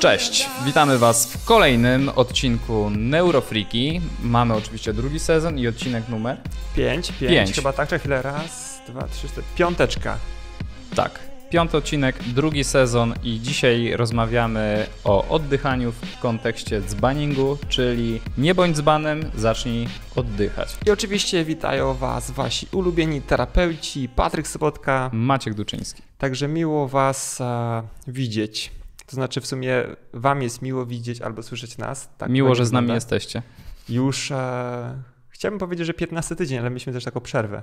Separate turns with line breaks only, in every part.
Cześć, witamy Was w kolejnym odcinku Neurofriki. Mamy oczywiście drugi sezon i odcinek numer
5. 5 chyba tak, czy tak, chwilę. Raz, dwa, trzy, cztery. Piąteczka.
Tak, piąty odcinek, drugi sezon i dzisiaj rozmawiamy o oddychaniu w kontekście dzbaningu, czyli nie bądź dzbanem, zacznij oddychać.
I oczywiście witają Was Wasi ulubieni terapeuci Patryk Sobotka, Maciek Duczyński. Także miło Was e, widzieć to znaczy w sumie wam jest miło widzieć albo słyszeć nas. Tak miło, że z nami jesteście. Już e, chciałbym powiedzieć, że 15 tydzień, ale mieliśmy też taką przerwę.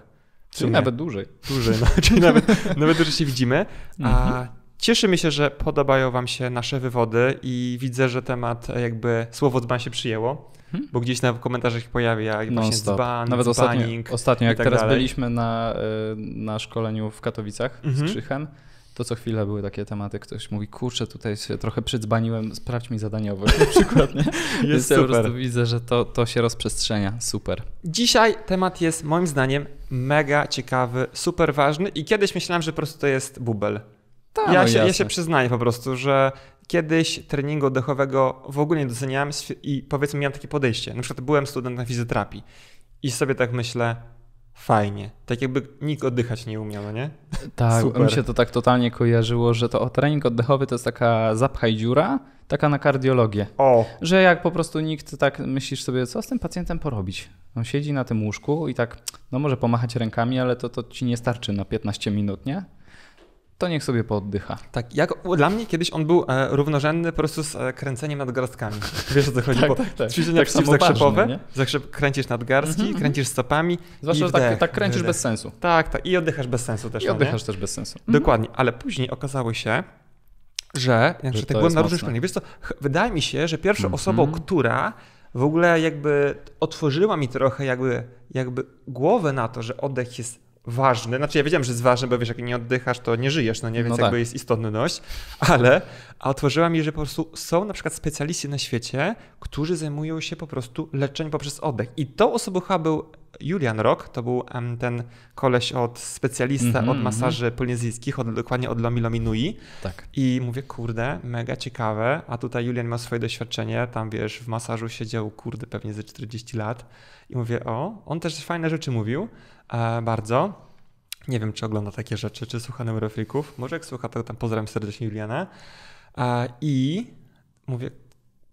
Czyli nawet dłużej. Dłużej, no, czyli nawet, nawet dłużej się widzimy. A mhm. cieszymy się, że podobają wam się nasze wywody i widzę, że temat e, jakby słowo dzban się przyjęło. Mhm. Bo gdzieś na komentarzach się pojawia jak właśnie dzban, Nawet ostatnio, ostatnio jak tak teraz dalej. byliśmy
na, e, na szkoleniu w Katowicach z mhm. Krzychem, to co chwilę były takie tematy, ktoś mówi, kurczę, tutaj się trochę przydzbaniłem, sprawdź mi zadaniowość na przykład. Nie? jest super. Ja po prostu widzę, że to, to się rozprzestrzenia, super.
Dzisiaj temat jest moim zdaniem mega ciekawy, super ważny i kiedyś myślałem, że po prostu to jest bubel. Ta, ja, no, się, ja się przyznaję po prostu, że kiedyś treningu oddechowego w ogóle nie doceniałem i powiedzmy miałem takie podejście. Na przykład byłem studentem fizyterapii i sobie tak myślę, fajnie. Tak jakby nikt oddychać nie umiał, no nie? Tak, Super. mi się to tak totalnie kojarzyło, że to
trening oddechowy to jest taka zapchaj dziura, taka na kardiologię. O. Że jak po prostu nikt tak myślisz sobie, co z tym pacjentem porobić? On no, siedzi na tym łóżku i tak, no może pomachać
rękami, ale to, to ci nie starczy na 15 minut, nie? to niech sobie pooddycha. Tak, jak, dla mnie kiedyś on był e, równorzędny po prostu z e, kręceniem nadgarstkami. Wiesz o co chodzi? tak, bo tak, tak. ćwiczenia tak zakrzepowe, Zakrzep. kręcisz nadgarstki, mm mhm. kręcisz stopami Zwłaszcza, i tak- wdech, tak, tak kręcisz wdech. bez sensu. Tak, tak. I oddychasz bez sensu też. I no, oddychasz nie? też bez sensu. Mhm. Dokładnie, ale później okazało się, że, jak że tak byłem na różnych szkoleniach, wiesz co, wydaje mi się, że pierwszą mhm. osobą, która w ogóle jakby otworzyła mi trochę jakby, jakby głowę na to, że oddech jest ważny. Znaczy ja wiedziałem, że jest ważny, bo wiesz, jak nie oddychasz, to nie żyjesz, no nie, no więc no jakby tak. jest istotność, ale a otworzyła mi, że po prostu są na przykład specjaliści na świecie, którzy zajmują się po prostu leczeniem poprzez oddech. I tą osobą chyba był Julian Rock, to był um, ten koleś od specjalista mm -hmm, od mhm. masaży mm polinezyjskich, od, dokładnie od Lomi Lominui. Tak. I mówię, kurde, mega ciekawe, a tutaj Julian ma swoje doświadczenie, tam wiesz, w masażu siedział, kurde, pewnie ze 40 lat. I mówię, o, on też fajne rzeczy mówił. E, bardzo. Nie wiem, czy ogląda takie rzeczy, czy słucha neurofrików. Może jak słucha, to tam pozdrawiam serdecznie Julianę. E, I mówię,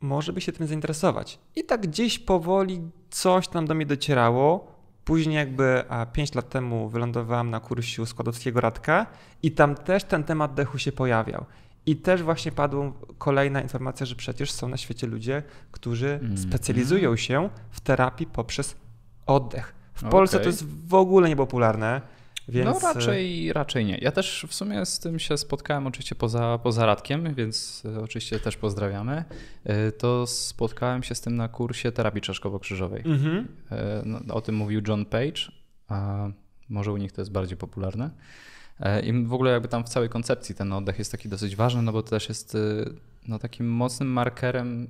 może by się tym zainteresować. I tak gdzieś powoli coś tam do mnie docierało. Później jakby a e, 5 lat temu wylądowałem na kursie Składowskiego Radka i tam też ten temat dechu się pojawiał. I też właśnie padła kolejna informacja, że przecież są na świecie ludzie, którzy mhm. specjalizują się w terapii poprzez oddech. W Polsce to jest w ogóle
niepopularne. Więc... No e, raczej, raczej nie. Ja też w sumie z tym się spotkałem oczywiście poza, poza Radkiem, więc e, oczywiście też pozdrawiamy. E, to spotkałem się z tym na kursie terapii czaszkowo-krzyżowej. Mm -hmm. o tym mówił John Page, a może u nich to jest bardziej popularne. I w ogóle jakby tam w całej koncepcji ten oddech jest taki dosyć ważny, no bo to też jest no, takim mocnym markerem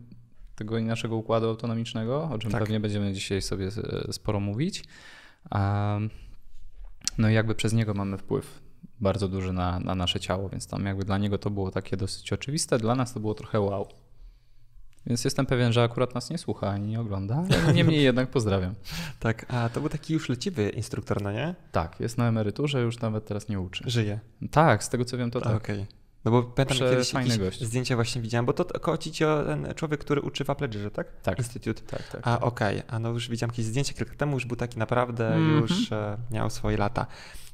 tego naszego układu autonomicznego, o czym tak. pewnie będziemy dzisiaj sobie sporo mówić. No i jakby przez niego mamy wpływ bardzo duży na, na nasze ciało, więc tam jakby dla niego to było takie dosyć oczywiste, dla nas to było trochę wow. Więc jestem pewien, że akurat nas nie słucha ani nie ogląda. No niemniej jednak pozdrawiam. Tak, a to był taki już leciwy instruktor, no nie? Tak, jest na emeryturze, już nawet teraz nie uczy. Żyje. Tak, z tego co wiem, to tak. Okej. Okay. No bo pamiętam Prze kiedyś jakieś gość.
zdjęcia właśnie widziałem, bo to chodzi ci o ten człowiek, który uczy w Apledgerze, tak? Tak. Instytut. Tak, tak. A tak. okej, okay. a no już widziałem jakieś zdjęcia kilka temu, już był taki naprawdę, mm -hmm. już e, miał swoje lata.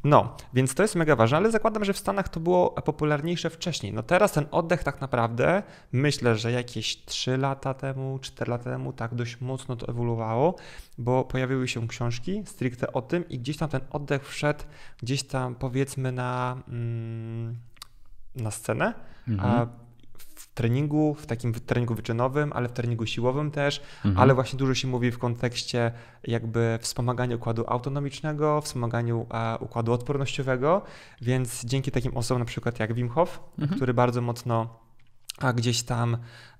No, więc to jest mega ważne, ale zakładam, że w Stanach to było popularniejsze wcześniej. No teraz ten oddech tak naprawdę, myślę, że jakieś 3 lata temu, 4 lata temu tak dość mocno to ewoluowało, bo pojawiły się książki stricte o tym i gdzieś tam ten oddech wszedł gdzieś tam powiedzmy na... Mm, na scenę. Mhm. w treningu, w takim treningu wyczynowym, ale w treningu siłowym też, mhm. ale właśnie dużo się mówi w kontekście jakby wspomagania układu autonomicznego, wspomagania e, układu odpornościowego, więc dzięki takim osobom na przykład jak Wim Hof, mhm. który bardzo mocno a gdzieś tam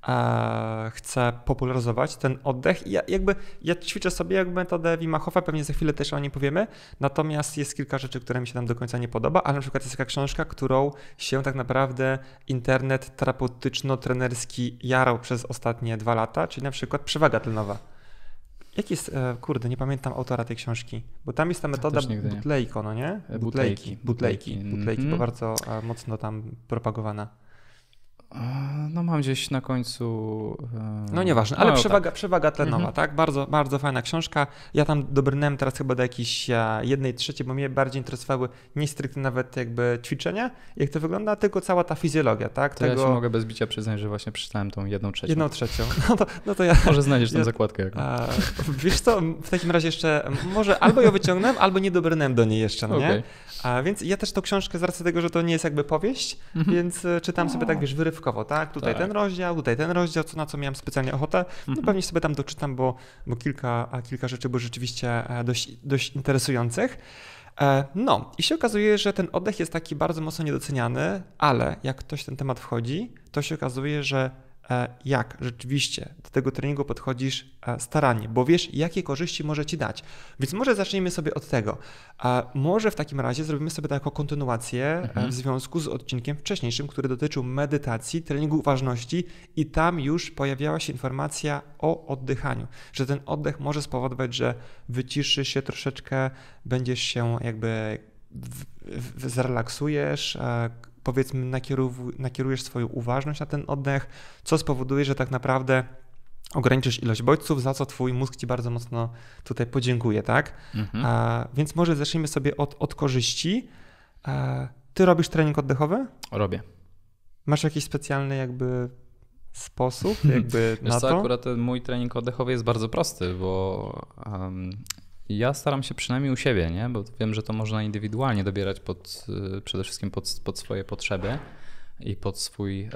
e, chcę popularyzować ten oddech. I ja, jakby ja ćwiczę sobie jakby metodę Wimachowa, pewnie za chwilę też o niej powiemy. Natomiast jest kilka rzeczy, które mi się tam do końca nie podoba, ale na przykład jest taka książka, którą się tak naprawdę internet terapeutyczno-trenerski jarał przez ostatnie dwa lata, czyli na przykład przewaga tlenowa. Jak jest, e, kurde, nie pamiętam autora tej książki, bo tam jest ta metoda butlejko, no nie? Butlejki, butlejki, butlejki, mhm. butlejki, bo bardzo e, mocno tam propagowana. E, no mam gdzieś na końcu. E, no nieważne, ale no, tak. przewaga, tak. przewaga tlenowa, mhm. tak? Bardzo, bardzo fajna książka. Ja tam dobrnąłem teraz chyba do jakiejś e, jednej trzeciej, bo mnie bardziej interesowały nie stricte nawet jakby ćwiczenia, jak to wygląda, tylko cała ta fizjologia, tak? To Tego... Ja się
mogę bez bicia przyznać, że właśnie przeczytałem tą jedną trzecią. Jedną trzecią. No to, no to ja. Może znajdziesz tę ja... zakładkę. jaką A,
wiesz co, w takim razie jeszcze może albo ją wyciągnąłem, albo nie dobrnąłem do niej jeszcze, no okay. nie? A, więc ja też tą książkę z racji tego, że to nie jest jakby powieść, mhm. więc czytam sobie tak, wiesz, wyryw rozrywkowo, tak? Tutaj tak. ten rozdział, tutaj ten rozdział, co na co miałem specjalnie ochotę. No mhm. pewnie sobie tam doczytam, bo, bo kilka, kilka rzeczy było rzeczywiście e, dość, dość interesujących. E, no, i się okazuje, że ten oddech jest taki bardzo mocno niedoceniany, ale jak ktoś w ten temat wchodzi, to się okazuje, że E, jak rzeczywiście do tego treningu podchodzisz e, starannie, bo wiesz, jakie korzyści może ci dać. Więc może zacznijmy sobie od tego. E, może w takim razie zrobimy sobie taką kontynuację mhm. w związku z odcinkiem wcześniejszym, który dotyczył medytacji, treningu uważności i tam już pojawiała się informacja o oddychaniu, że ten oddech może spowodować, że wyciszy się troszeczkę, będziesz się jakby w, w, zrelaksujesz, powiedzmy nakierujesz swoją uważność na ten oddech, co spowoduje, że tak naprawdę ograniczysz ilość bodźców, za co twój mózg ci bardzo mocno tutaj podziękuje, tak? Mhm. A, więc może zacznijmy sobie od, od korzyści. A, ty robisz trening oddechowy? Robię. Masz jakiś specjalny jakby sposób jakby na co, to?
akurat mój trening oddechowy jest bardzo prosty, bo um, ja staram się przynajmniej u siebie, nie? bo wiem, że to można indywidualnie dobierać pod, y, przede wszystkim pod, pod swoje potrzeby i pod swój e,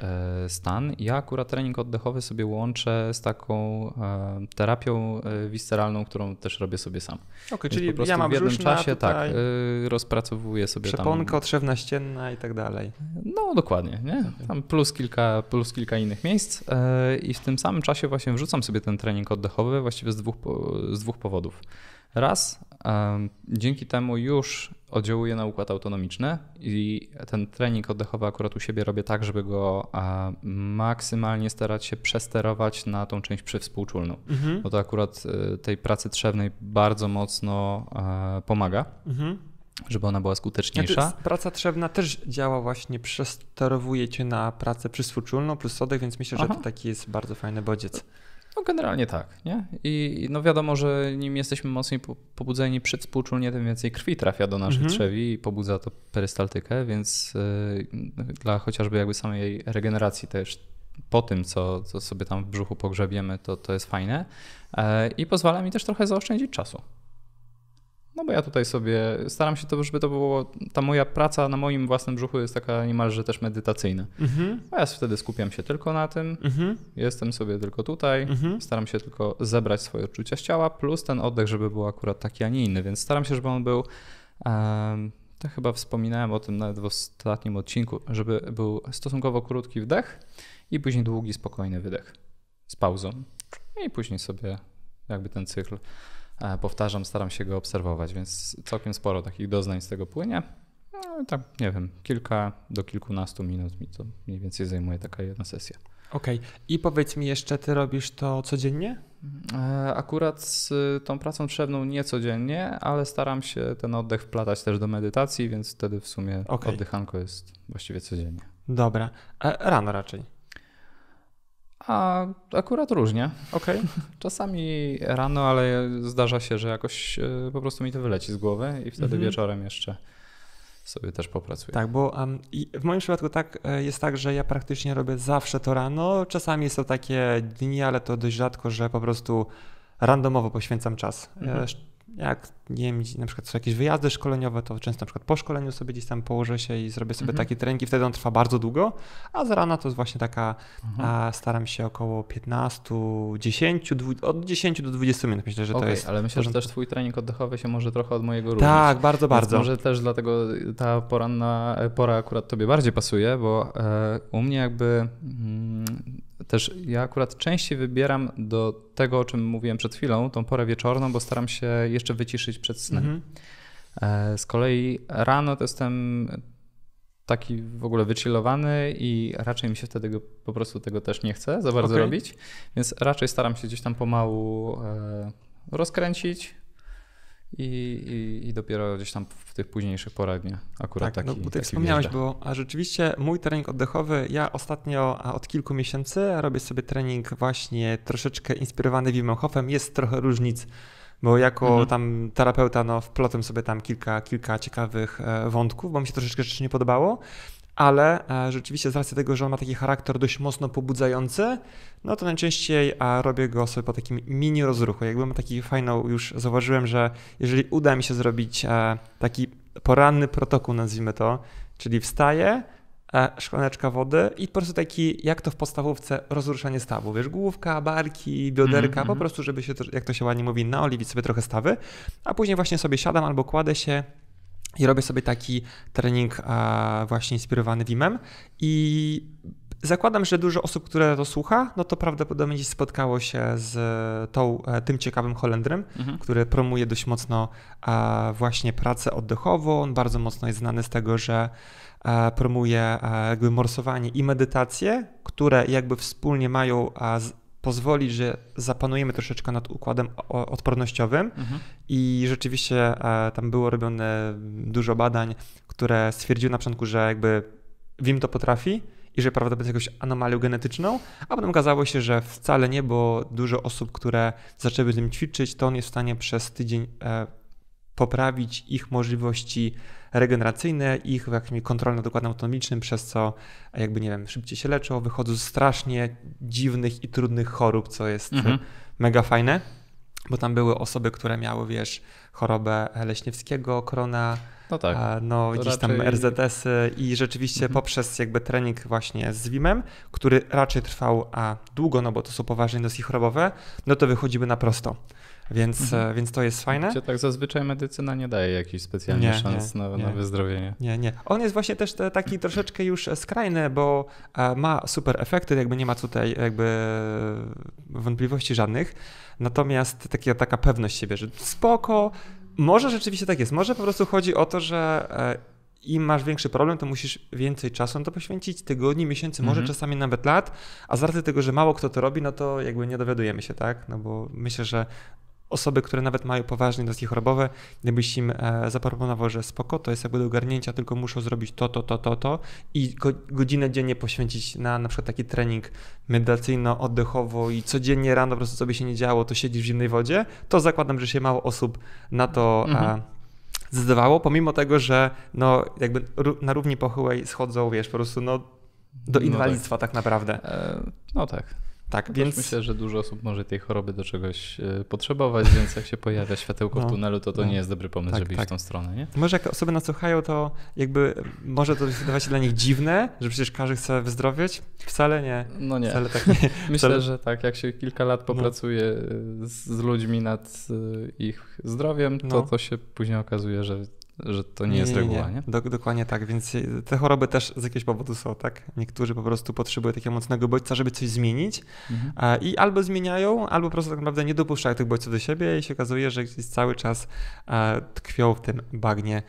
stan. Ja akurat trening oddechowy sobie łączę z taką e, terapią e, wisceralną, którą też robię sobie sam. okay, czyli po prostu ja mam w jednym czasie tak y, rozpracowuję sobie przeponko,
tam trzewna ścienna i tak dalej.
No dokładnie, nie? Tam plus kilka, plus kilka innych miejsc i w tym samym czasie właśnie wrzucam sobie ten trening oddechowy właściwie z dwóch, z dwóch powodów. Raz, dzięki temu już oddziałuje na układ autonomiczny i ten trening oddechowy akurat u siebie robię tak, żeby go e, maksymalnie starać się przesterować na tą część przywspółczulną, mhm. bo to akurat e, tej pracy trzewnej bardzo mocno e, pomaga. Mhm. Żeby ona była skuteczniejsza. Znaczy,
praca trzewna też działa właśnie, przesterowuje cię na pracę przyswóczulną plus sodek, więc myślę, że to taki jest bardzo fajny bodziec. No generalnie tak, nie?
I no wiadomo, że nim jesteśmy mocniej pobudzeni współczulnie, tym więcej krwi trafia do naszych mhm. trzewi i pobudza to perystaltykę, więc y, dla chociażby jakby samej regeneracji też po tym, co, co sobie tam w brzuchu pogrzebiemy, to, to jest fajne. E, I pozwala mi też trochę zaoszczędzić czasu. No bo ja tutaj sobie staram się to, żeby to było, ta moja praca na moim własnym brzuchu jest taka niemalże też medytacyjna. Mhm. A ja wtedy skupiam się tylko na tym, mhm. jestem sobie tylko tutaj, mhm. staram się tylko zebrać swoje odczucia z ciała, plus ten oddech, żeby był akurat taki, a nie inny, więc staram się, żeby on był, um, to chyba wspominałem o tym nawet w ostatnim odcinku, żeby był stosunkowo krótki wdech i później długi, spokojny wydech z pauzą no i później sobie jakby ten cykl powtarzam, staram się go obserwować, więc całkiem sporo takich doznań z tego płynie. No, tak, nie wiem, kilka do kilkunastu minut mi to mniej więcej zajmuje taka jedna sesja.
Okej, okay. i powiedz mi jeszcze, ty robisz to codziennie?
E, akurat z y, tą pracą przewną nie codziennie, ale staram się ten oddech wplatać też do medytacji, więc wtedy w sumie okay. oddychanko jest właściwie codziennie.
Dobra, e, rano raczej. A akurat różnie. Okay.
Czasami rano, ale zdarza się, że jakoś e, po prostu mi to wyleci z głowy i wtedy mhm. wieczorem jeszcze sobie też popracuję.
Tak, bo um, w moim przypadku tak e, jest tak, że ja praktycznie robię zawsze to rano. Czasami są takie dni, ale to dość rzadko, że po prostu randomowo poświęcam czas. E, mhm jak nie wiem, na przykład są jakieś wyjazdy szkoleniowe, to często na przykład po szkoleniu sobie gdzieś tam położę się i zrobię sobie mhm. taki trening i wtedy on trwa bardzo długo, a z rana to jest właśnie taka, mhm. staram się około 15, 10, od 10 do 20 minut. Myślę, że okay, to jest. Ale myślę, że
też twój trening oddechowy się może trochę od mojego różnić. Tak, bardzo, bardzo. Więc może też dlatego ta poranna e, pora akurat tobie bardziej pasuje, bo e, u mnie jakby mm, też ja akurat częściej wybieram do tego, o czym mówiłem przed chwilą, tą porę wieczorną, bo staram się jeszcze wyciszyć przed snem. Mhm. E, z kolei rano to jestem taki w ogóle wychillowany i raczej mi się wtedy po prostu tego też nie chce za bardzo okay. robić, więc raczej staram się gdzieś tam pomału
e, rozkręcić,
i, i, i, dopiero gdzieś tam w tych późniejszych porach dnia akurat tak, no taki, no, bo tak wspomniałeś,
bo a rzeczywiście mój trening oddechowy, ja ostatnio a od kilku miesięcy robię sobie trening właśnie troszeczkę inspirowany Wimem Hofem, jest trochę różnic, bo jako mhm. tam terapeuta no wplotłem sobie tam kilka, kilka ciekawych e, wątków, bo mi się troszeczkę rzeczy nie podobało ale e, rzeczywiście z racji tego, że on ma taki charakter dość mocno pobudzający, no to najczęściej e, robię go sobie po takim mini rozruchu. Jakbym taki fajną, już zauważyłem, że jeżeli uda mi się zrobić e, taki poranny protokół, nazwijmy to, czyli wstaję, szklaneczka wody i po prostu taki, jak to w podstawówce, rozruszanie stawu. Wiesz, główka, barki, bioderka, mm -hmm. po mhm. prostu, żeby się, jak to się ładnie mówi, naoliwić sobie trochę stawy, a później właśnie sobie siadam albo kładę się i robię sobie taki trening właśnie inspirowany Vimem i zakładam, że dużo osób, które to słucha, no to prawdopodobnie spotkało się z e, tą, e, tym ciekawym Holendrem, mhm. który promuje dość mocno właśnie pracę oddechową. On bardzo mocno jest znany z tego, że e, promuje jakby morsowanie i medytację, które jakby wspólnie mają pozwoli, że zapanujemy troszeczkę nad układem odpornościowym mhm. i rzeczywiście e, tam było robione dużo badań, które stwierdziły na początku, że jakby WIM to potrafi i że prawdopodobnie jakąś anomalią genetyczną, a potem okazało się, że wcale nie, bo dużo osób, które zaczęły z nim ćwiczyć, to on jest w stanie przez tydzień e, poprawić ich możliwości regeneracyjne, ich kontrolę nad układem autonomicznym, przez co jakby, nie wiem, szybciej się leczą, wychodzą z strasznie dziwnych i trudnych chorób, co jest mhm. mega fajne, bo tam były osoby, które miały, wiesz, chorobę Leśniewskiego, korona, no tak. No to gdzieś raczej... tam RZS -y i rzeczywiście mhm. poprzez jakby trening właśnie z Wimem, który raczej trwał a długo, no bo to są poważne dosyć chorobowe, no to wychodziły na prosto. Więc, mhm. E, więc to jest fajne. Wiecie, tak zazwyczaj medycyna nie daje jakichś specjalnie nie, szans nie, na, nie. na wyzdrowienie. Nie, nie. On jest właśnie też taki troszeczkę już skrajny, bo e, ma super efekty, jakby nie ma tutaj jakby wątpliwości żadnych. Natomiast taka pewność siebie, że spoko, może rzeczywiście tak jest. Może po prostu chodzi o to, że e, im masz większy problem, to musisz więcej czasu na to poświęcić, tygodni, miesięcy, może mm-hmm. czasami nawet lat, a z racji tego, że mało kto to robi, no to jakby nie dowiadujemy się, tak? No bo myślę, że osoby, które nawet mają poważne doski chorobowe, gdybyś im e, zaproponował, że spoko, to jest jakby do ogarnięcia, tylko muszą zrobić to, to, to, to, to i godzinę dziennie poświęcić na na przykład taki trening medytacyjno-oddechowo i codziennie rano po prostu sobie się nie działo, to siedzisz w zimnej wodzie, to zakładam, że się mało osób na to e, mhm. zdecydowało, pomimo tego, że no jakby na równi pochyłej schodzą, wiesz, po prostu no do inwalidztwa no tak. tak. naprawdę. E, no tak.
Tak, no więc... Myślę, że dużo osób może tej choroby do czegoś e, potrzebować, więc jak się pojawia światełko no, w tunelu, to to no. nie jest dobry pomysł, tak, żeby tak. iść w tą stronę, nie? Może
jak osoby nas słuchają, to jakby może to wydawać się dla nich dziwne, że przecież każdy chce wyzdrowieć. Wcale nie. No nie. Wcale tak nie. Myślę, Wcale... że
tak, jak się kilka lat no. popracuje z,
z ludźmi nad e, ich zdrowiem, to no. to się później okazuje, że że to nie, nie jest nie, reguła, nie? nie? dokładnie tak, więc te choroby też z jakiegoś powodu są, tak? Niektórzy po prostu potrzebują takiego mocnego bodźca, żeby coś zmienić mhm. i albo zmieniają, albo po prostu tak naprawdę nie dopuszczają tych bodźców do siebie i się okazuje, że gdzieś cały czas tkwią w tym bagnie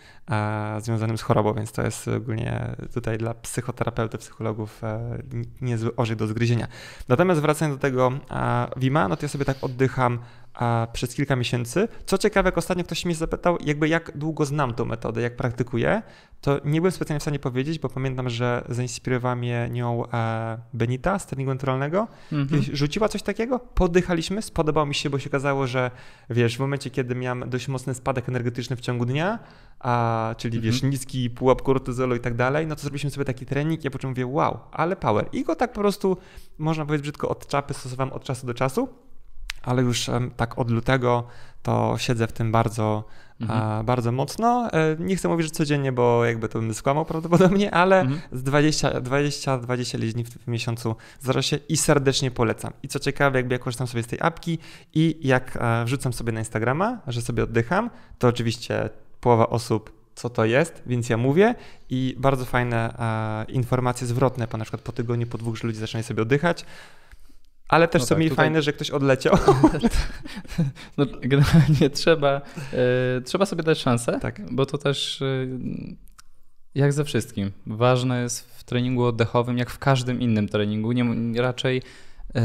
związanym z chorobą, więc to jest ogólnie tutaj dla psychoterapeutów, psychologów e, niezły orzech do zgryzienia. Natomiast wracając do tego Wima, no to ja sobie tak oddycham a przez kilka miesięcy. Co ciekawe, jak ostatnio ktoś mnie zapytał, jakby jak długo znam tą metodę, jak praktykuję, to nie byłem specjalnie w stanie powiedzieć, bo pamiętam, że zainspirowała mnie nią e, Benita z treningu naturalnego. Mhm. Rzuciła coś takiego, podychaliśmy, spodobało mi się, bo się okazało, że wiesz, w momencie, kiedy miałem dość mocny spadek energetyczny w ciągu dnia, a, czyli wiesz, mhm. niski pułap kortyzolu i tak dalej, no to zrobiliśmy sobie taki trening, ja po czym mówię, wow, ale power. I go tak po prostu, można powiedzieć brzydko, od czapy stosowałem od czasu do czasu ale już tak od lutego to siedzę w tym bardzo, mhm. bardzo mocno. E, nie chcę mówić, że codziennie, bo jakby to bym skłamał prawdopodobnie, ale mhm. z 20-20 dni w, w miesiącu Zaraz się i serdecznie polecam. I co ciekawe, jakby ja korzystam sobie z tej apki i jak e, wrzucam sobie na Instagrama, że sobie oddycham, to oczywiście połowa osób co to jest, więc ja mówię i bardzo fajne e, informacje zwrotne, bo na przykład po tygodniu, po dwóch, że ludzie zaczynają sobie oddychać. Ale też no co tak, mi tutaj... fajne, że ktoś odleciał.
No, generalnie trzeba, y, trzeba sobie dać szansę, tak. bo to też y, jak ze wszystkim. Ważne jest w treningu oddechowym, jak w każdym innym treningu. Nie, raczej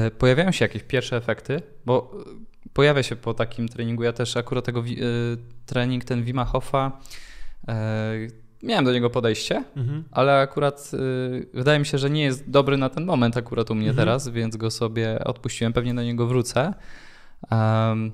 y, pojawiają się jakieś pierwsze efekty, bo pojawia się po takim treningu. Ja też akurat tego trening ten Wima Hoffa miałem do niego podejście, mhm. ale akurat y, wydaje mi się, że nie jest dobry na ten moment akurat u mnie mhm. teraz, więc go sobie odpuściłem, pewnie do niego wrócę. Um,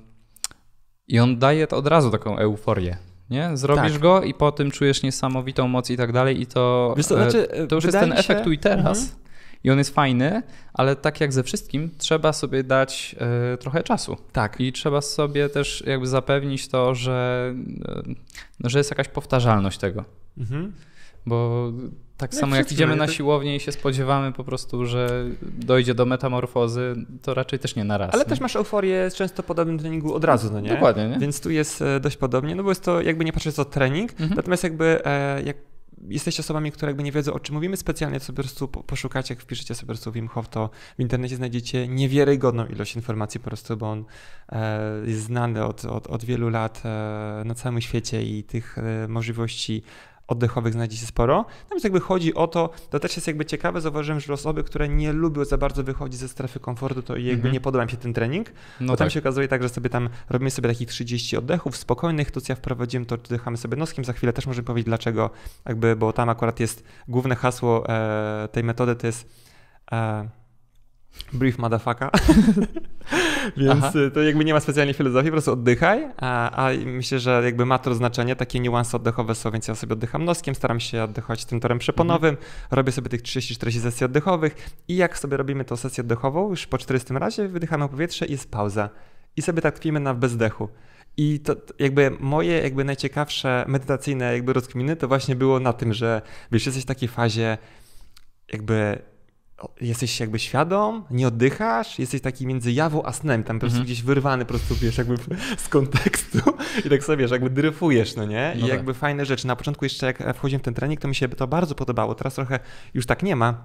I on daje od razu taką euforię. Nie? Zrobisz tak. go i po tym czujesz niesamowitą moc i tak dalej i to, Wiesz, to, e, znaczy, e, to już jest ten się... efekt tu i teraz. Mhm i on jest fajny, ale tak jak ze wszystkim, trzeba sobie dać y, trochę czasu. Tak. I trzeba sobie też jakby zapewnić to, że, y, że jest jakaś powtarzalność tego. Mhm. Bo tak no samo jak idziemy na siłownię i się spodziewamy po prostu, że dojdzie do metamorfozy, to raczej też nie na raz. Ale nie? też
masz euforię z często podobnym treningu od razu, no nie? Dokładnie, nie? Więc tu jest e, dość podobnie, no bo jest to jakby nie patrzeć co trening, mhm. natomiast jakby jak jesteście osobami, które jakby nie wiedzą o czym mówimy specjalnie, to sobie po prostu poszukacie, jak wpiszecie sobie po prostu Wim Hof, to w internecie znajdziecie niewiarygodną ilość informacji po prostu, bo on e, jest znany od, od, od wielu lat e, na całym świecie i tych e, możliwości oddechowych znajdzie się sporo. Natomiast jakby chodzi o to, to też jest jakby ciekawe, zauważyłem, że osoby, które nie lubią za bardzo wychodzić ze strefy komfortu, to jakby mhm. nie podoba mi się ten trening, no bo tam się okazuje tak, że sobie tam robimy sobie takich 30 oddechów spokojnych, to co ja wprowadziłem, to oddychamy sobie noskiem, za chwilę też możemy powiedzieć dlaczego, jakby, bo tam akurat jest główne hasło e, tej metody, to jest e, Brief motherfucker. Więc Aha. Y, to jakby nie ma specjalnie filozofii, po prostu oddychaj, a, a, myślę, że jakby ma to znaczenie, takie niuanse oddechowe są, więc ja sobie oddycham noskiem, staram się oddychać tym torem przeponowym, mhm. robię sobie tych 30-40 sesji oddechowych i jak sobie robimy tą sesję oddechową, już po 40 razie wydychamy powietrze i jest pauza. I sobie tak tkwimy na bezdechu. I to jakby moje jakby najciekawsze medytacyjne jakby rozkminy to właśnie było na tym, że wiesz, jesteś w takiej fazie jakby jesteś jakby świadom, nie oddychasz, jesteś taki między jawą a snem, tam po prostu mhm. gdzieś wyrwany po prostu, wiesz, jakby z kontekstu i tak sobie, wiesz, jakby dryfujesz, no nie? I no tak. jakby tak. fajne rzeczy. Na początku jeszcze jak wchodziłem w ten trening, to mi się to bardzo podobało, teraz trochę już tak nie ma,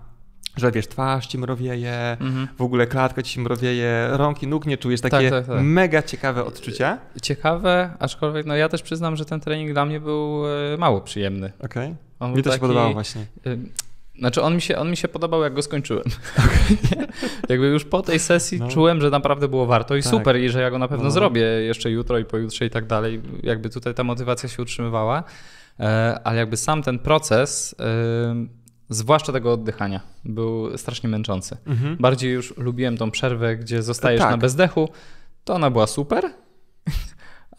że wiesz, twarz ci mrowieje, mhm. w ogóle klatka ci mrowieje, rąki, nóg nie czujesz, takie tak, tak, tak. mega ciekawe odczucia.
Ciekawe, aczkolwiek no ja też przyznam, że ten trening dla mnie był e, mało przyjemny. Okej, okay. mi też taki... podobało właśnie. Y, znaczy on mi się, on mi się podobał, jak go skończyłem. Okay. Jakby już po tej sesji no. czułem, że naprawdę było warto i tak. super i że ja go na pewno no. zrobię jeszcze jutro i pojutrze i tak dalej. Jakby tutaj ta motywacja się utrzymywała, e, ale jakby sam ten proces, e, zwłaszcza tego oddychania, był strasznie męczący. Mhm. Bardziej już lubiłem tą przerwę, gdzie zostajesz tak. na bezdechu. To ona była super,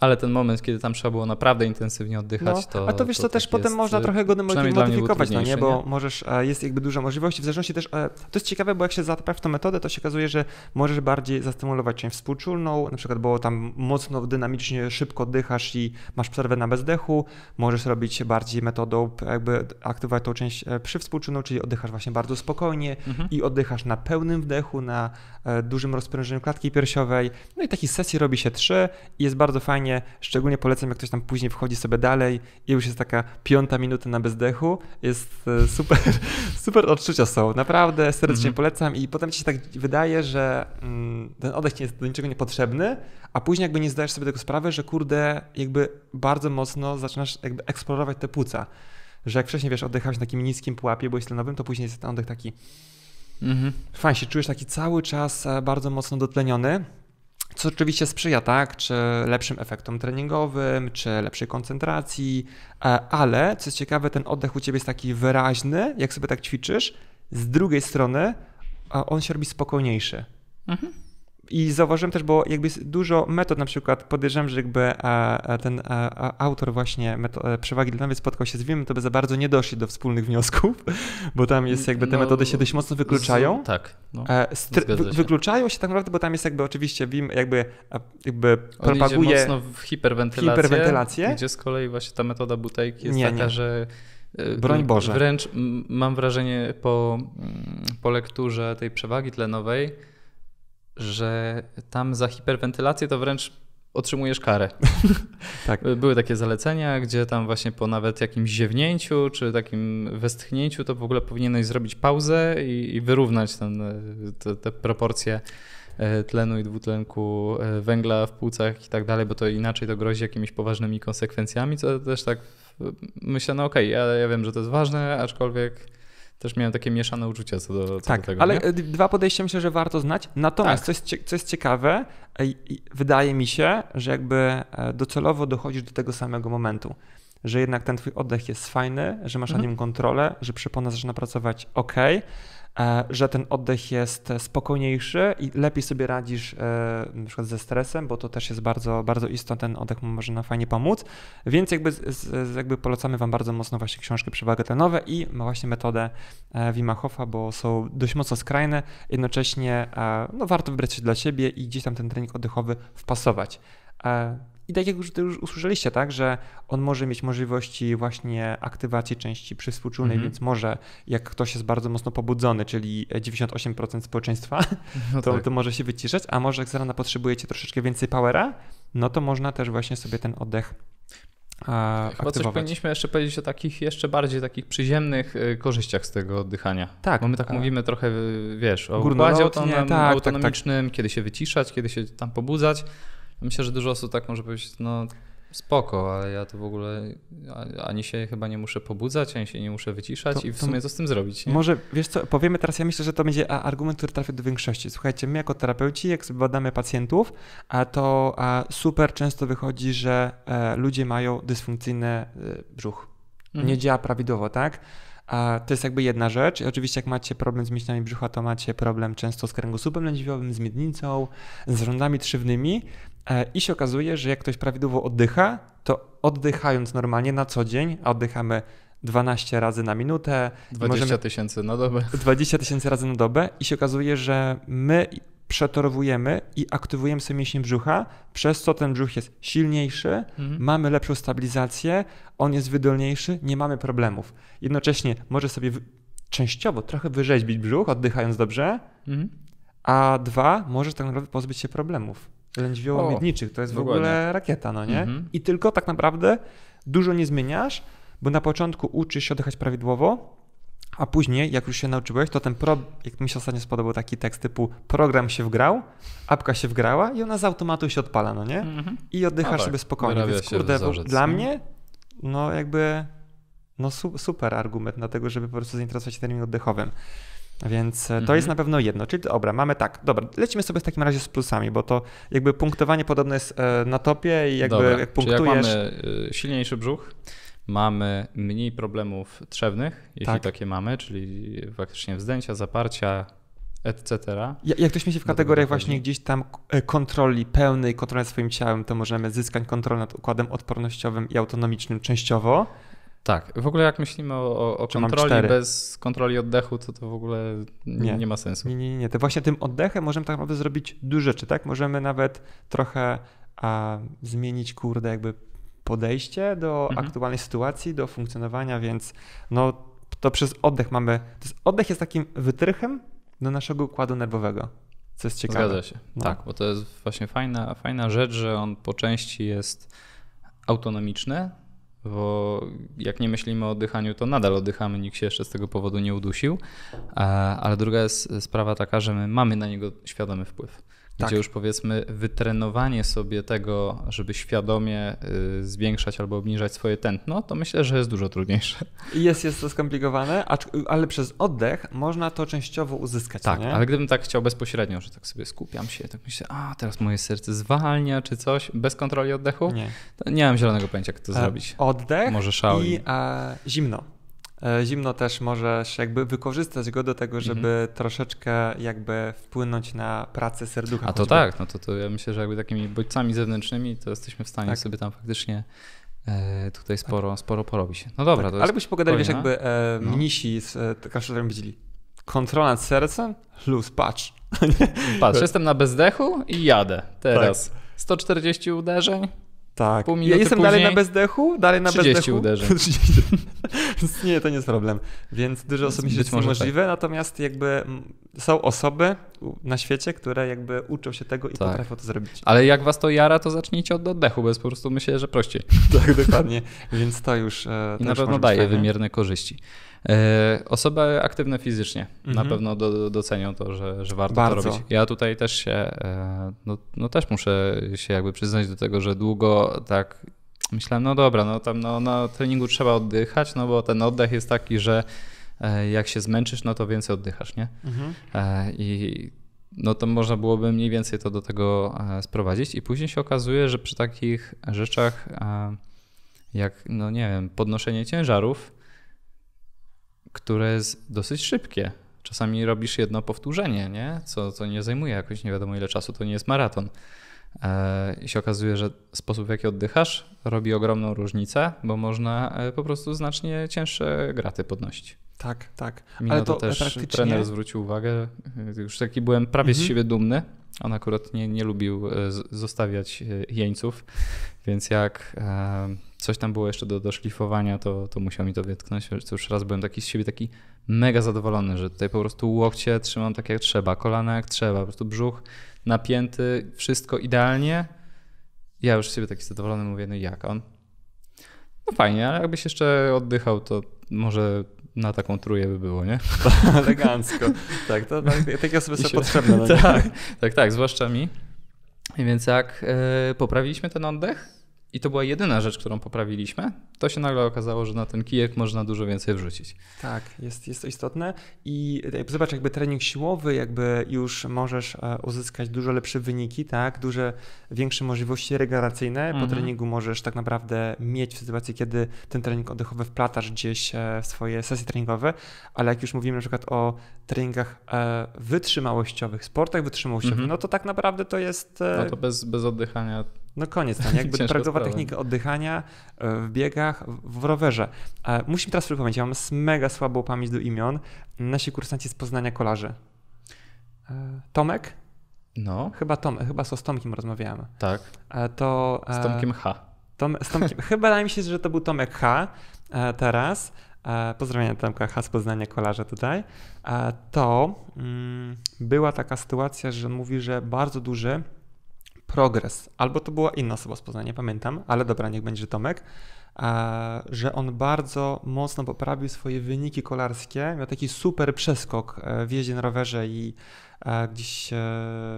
ale ten moment, kiedy tam trzeba było naprawdę intensywnie oddychać, no, to. A to wiesz, to, to też tak potem jest, można trochę go modyfikować, no nie? Bo
nie? możesz, e, jest jakby dużo możliwości, w zależności też. E, to jest ciekawe, bo jak się zapraw w tą metodę, to się okazuje, że możesz bardziej zastymulować część współczulną, na przykład, bo tam mocno dynamicznie, szybko oddychasz i masz przerwę na bezdechu, możesz robić bardziej metodą, jakby aktywować tą część e, przywspółczulną, czyli oddychasz właśnie bardzo spokojnie mhm. i oddychasz na pełnym wdechu, na dużym rozprężeniu klatki piersiowej. No i takich sesji robi się trzy i jest bardzo fajnie fajnie. Szczególnie polecam, jak ktoś tam później wchodzi sobie dalej i już jest taka piąta minuta na bezdechu. Jest e, super, super odczucia są. Naprawdę serdecznie mhm. polecam i potem ci się tak wydaje, że mm, ten oddech nie jest do niczego niepotrzebny, a później jakby nie zdajesz sobie tego sprawy, że kurde, jakby bardzo mocno zaczynasz jakby eksplorować te płuca. Że jak wcześniej, wiesz, oddychałeś na takim niskim pułapie, byłeś tlenowym, to później jest ten oddech taki... Mhm. Fajnie się czujesz taki cały czas e, bardzo mocno dotleniony. Co oczywiście sprzyja, tak, czy lepszym efektom treningowym, czy lepszej koncentracji, e, ale co jest ciekawe, ten oddech u ciebie jest taki wyraźny, jak sobie tak ćwiczysz. Z drugiej strony, e, on się robi spokojniejszy. Mhm. I zauważyłem też, bo jakby jest dużo metod, na przykład podejrzewam, że jakby e, e, ten e, autor właśnie przewagi dla spotkał się z Wim, to by za bardzo nie doszli do wspólnych wniosków, bo tam jest jakby te no, metody się dość mocno wykluczają. Z, tak. No, się. Wykluczają się tak naprawdę, bo tam jest jakby oczywiście Wim jakby, jakby On propaguje... mocno w hiperwentylację, hiperwentylację,
gdzie z kolei właśnie ta metoda butajki jest nie, taka, nie. że Broń Boże. Wręcz mam wrażenie po, mm, po lekturze tej przewagi tlenowej, że tam za hiperwentylację to wręcz otrzymujesz karę. tak. Były takie zalecenia, gdzie tam właśnie po nawet jakimś ziewnięciu czy takim westchnięciu to w ogóle powinieneś zrobić pauzę i, i wyrównać ten, e, te, te proporcje e, tlenu i dwutlenku e, węgla w płucach i tak dalej, bo to inaczej to grozi jakimiś poważnymi konsekwencjami, co też tak myślę, no okej, okay, ja, ja wiem, że to jest ważne, aczkolwiek też miałem takie mieszane uczucia co do, co tak, do tego. Ale nie? E,
dwa podejścia myślę, że warto znać. Natomiast tak. co, jest, ciekawe, e, wydaje mi się, że jakby e, docelowo dochodzisz do tego samego momentu. Że jednak ten twój oddech jest fajny, że masz mhm. na nim kontrolę, że przypona zaczyna pracować ok, E, że ten oddech jest spokojniejszy i lepiej sobie radzisz e, na przykład ze stresem, bo to też jest bardzo, bardzo istotne, ten oddech może nam fajnie pomóc, więc jakby, jakby polecamy Wam bardzo mocno właśnie książki Przewagę tlenowe i właśnie metodę e, Wima bo są dość mocno skrajne, jednocześnie no, warto wybrać się dla siebie i gdzieś tam ten trening oddechowy wpasować. I tak jak już, już usłyszeliście, tak, że on może mieć możliwości właśnie aktywacji części przywspółczulnej, mm -hmm. więc może jak ktoś jest bardzo mocno pobudzony, czyli 98% społeczeństwa, no to, tak. to może się wyciszać, a może jak z rana potrzebujecie troszeczkę więcej powera, no to można też właśnie sobie ten oddech a, tak, Chyba aktywować. coś powinniśmy
jeszcze powiedzieć o takich jeszcze bardziej takich przyziemnych y, korzyściach z tego oddychania. Tak. Bo my tak a... mówimy trochę, y, wiesz, o układzie autonom, tak, tak, tak, autonomicznym, tak, tak. kiedy się wyciszać, kiedy się tam pobudzać, Myślę, że dużo osób tak może powiedzieć, no spoko, ale ja to w ogóle ani się chyba nie muszę pobudzać, ani się nie muszę wyciszać to, i w sumie co z tym zrobić. Nie? Może,
wiesz co, powiemy teraz, ja myślę, że to będzie argument, który trafi do większości. Słuchajcie, my jako terapeuci, jak badamy pacjentów, a to a super często wychodzi, że e, ludzie mają dysfunkcyjny e, brzuch. Mhm. Nie działa prawidłowo, tak? A to jest jakby jedna rzecz. I oczywiście, jak macie problem z mięśniami brzucha, to macie problem często z kręgosłupem lędźwiowym, z miednicą, z rządami trzywnymi. E, I się okazuje, że jak ktoś prawidłowo oddycha, to oddychając normalnie na co dzień, a oddychamy 12 razy na minutę. 20
tysięcy na dobę.
20 tysięcy razy na dobę i się okazuje, że my przetorowujemy i aktywujemy sobie mięśnie brzucha, przez co ten brzuch jest silniejszy, mhm. mamy lepszą stabilizację, on jest wydolniejszy, nie mamy problemów. Jednocześnie może sobie częściowo trochę wyrzeźbić brzuch, oddychając dobrze, mhm. a dwa, może tak naprawdę pozbyć się problemów lędźwiołom o, miedniczych. To jest dokładnie. w ogóle rakieta, no nie? Mhm. I tylko tak naprawdę dużo nie zmieniasz, bo na początku uczysz się oddychać prawidłowo, a później, jak już się nauczyłeś, to ten pro, jak mi się ostatnio spodobał taki tekst typu program się wgrał, apka się wgrała i ona z automatu się odpala, no nie? Mhm. I oddychasz tak, sobie spokojnie. Więc kurde, wzorzec, dla nie? mnie, no jakby, no super argument na tego, żeby po prostu zainteresować się terminem oddechowym. Więc e, to mhm. jest na pewno jedno. Czyli dobra, mamy tak, dobra, lecimy sobie w takim razie z plusami, bo to jakby punktowanie podobne jest e, na topie i jakby dobra. jak punktujesz... Czyli jak
mamy e, silniejszy brzuch, mamy mniej problemów trzewnych, jeśli tak. takie mamy, czyli faktycznie wzdęcia, zaparcia,
etc. jak ktoś myśli w no, kategoriach właśnie gdzieś tam kontroli pełnej, kontroli nad swoim ciałem, to możemy zyskać kontrolę nad układem odpornościowym i autonomicznym częściowo. Tak, w ogóle jak myślimy o, o kontroli bez kontroli oddechu, to to w ogóle nie, nie, ma sensu. Nie, nie, nie. To właśnie tym oddechem możemy tak naprawdę zrobić duże rzeczy, tak? Możemy nawet trochę a, zmienić, kurde, jakby podejście do mhm. aktualnej sytuacji, do funkcjonowania, więc no to przez oddech mamy. To jest, oddech jest takim wytrychem do naszego układu nerwowego. Co jest ciekawe. Zgadza się. No. Tak,
bo to jest właśnie fajna, fajna rzecz, że on po części jest autonomiczny, bo jak nie myślimy o oddychaniu, to nadal oddychamy, nikt się jeszcze z tego powodu nie udusił. Ale druga jest sprawa taka, że my mamy na niego świadomy wpływ tak. gdzie już powiedzmy wytrenowanie sobie tego, żeby świadomie y, zwiększać albo obniżać swoje tętno, to myślę, że jest dużo trudniejsze.
Jest, jest to skomplikowane, ale przez oddech można to częściowo uzyskać. Tak, no nie? ale gdybym tak chciał bezpośrednio, że tak sobie skupiam się, tak myślę,
a teraz moje serce zwalnia czy
coś, bez kontroli oddechu, nie,
to nie mam zielonego pojęcia, jak to e, zrobić. Oddech Może i,
i... E, zimno. E, zimno też możesz jakby wykorzystać go do tego, żeby mhm. troszeczkę jakby wpłynąć na pracę serducha. A to choćby. tak,
no to, to ja myślę, że jakby takimi bodźcami zewnętrznymi to jesteśmy w stanie tak. sobie tam faktycznie e, tutaj tak. sporo, tak. sporo porobić. No dobra, tak. to jest Ale byś pogadali, wiesz, jakby
e, no. mnisi z e, widzieli. Kontrola nad sercem, luz, patrz. patrz, jestem na bezdechu i jadę tak. teraz. 140 uderzeń, tak. Pół ja jestem później, dalej na bezdechu, dalej na 30 bezdechu. nie, to nie jest problem. Więc dużo osób mi się to niemożliwe, tak. natomiast jakby mm, są osoby na świecie, które jakby uczą się tego i tak. potrafią to zrobić. Ale jak was to jara, to zacznijcie od oddechu, bo jest po prostu myślę, że prościej. tak, dokładnie. Więc to już... E, to I już na pewno daje fajnie. wymierne
korzyści. E, osoby aktywne fizycznie mhm. na pewno do, docenią to, że, że warto Bardzo. to robić. Ja tutaj też się, e, no, no też muszę się jakby przyznać do tego, że długo tak myślałem, no dobra, no tam no, na treningu trzeba oddychać, no bo ten oddech jest taki, że e, jak się zmęczysz, no to więcej oddychasz, nie? Mhm. I no to można byłoby mniej więcej to do tego sprowadzić. I później się okazuje, że przy takich rzeczach jak, no nie wiem, podnoszenie ciężarów, które jest dosyć szybkie. Czasami robisz jedno powtórzenie, nie? Co, co nie zajmuje jakoś nie wiadomo ile czasu, to nie jest maraton. E, I się okazuje, że sposób, w jaki oddychasz, robi ogromną różnicę, bo można e, po prostu znacznie cięższe graty podnosić.
Tak, tak. Mi Ale to, to też praktycznie... trener
zwrócił uwagę. E, już taki byłem prawie mhm. z siebie dumny. On akurat nie, nie lubił zostawiać jeńców, więc jak coś tam było jeszcze do doszlifowania, to, to musiał mi to wytknąć. To już raz byłem taki z siebie taki mega zadowolony, że tutaj po prostu łokcie trzymam tak jak trzeba, kolana jak trzeba, po prostu brzuch napięty, wszystko idealnie. Ja już z siebie taki zadowolony mówię, no jak on? No fajnie, ale jakbyś jeszcze oddychał, to może na taką truje by było, nie? Tak, elegancko. tak, to tak, takie osoby są potrzebne. No tak, tak, tak, zwłaszcza mi. Więc jak e, poprawiliśmy ten oddech, i to była jedyna rzecz, którą poprawiliśmy. To się nagle okazało, że na ten kijek można dużo więcej wrzucić.
Tak, jest, jest to istotne. I jakby, e, zobacz, jakby trening siłowy, jakby już możesz e, uzyskać dużo lepsze wyniki, tak? Duże, większe możliwości regeneracyjne. Mhm. Po treningu możesz tak naprawdę mieć w sytuacji, kiedy ten trening oddechowy wplatasz gdzieś e, w swoje sesje treningowe, ale jak już mówimy na przykład o treningach wytrzymałościowych, sportach wytrzymałościowych, mhm. no to tak naprawdę to jest... No to bez, bez oddychania no koniec, tam jakby prawidłowa technika oddychania e, w biegach, w rowerze. E, Musimy teraz przypomnieć, ja mam mega słabą pamięć do imion. Nasi kursanci z Poznania kolarzy. E, Tomek? No. Chyba, Tom, chyba z Tomkiem rozmawiałem. Tak. To, z Tomkiem H. Tom, z Tomkiem, chyba wydaje mi się, że to był Tomek H teraz. Pozdrawiam Tomka H z Poznania kolarza tutaj. To mm, była taka sytuacja, że mówi, że bardzo duży progres, albo to była inna osoba z Poznania, pamiętam, ale dobra, niech będzie Tomek, e, że on bardzo mocno poprawił swoje wyniki kolarskie, miał taki super przeskok e, w jeździe na rowerze i e, gdzieś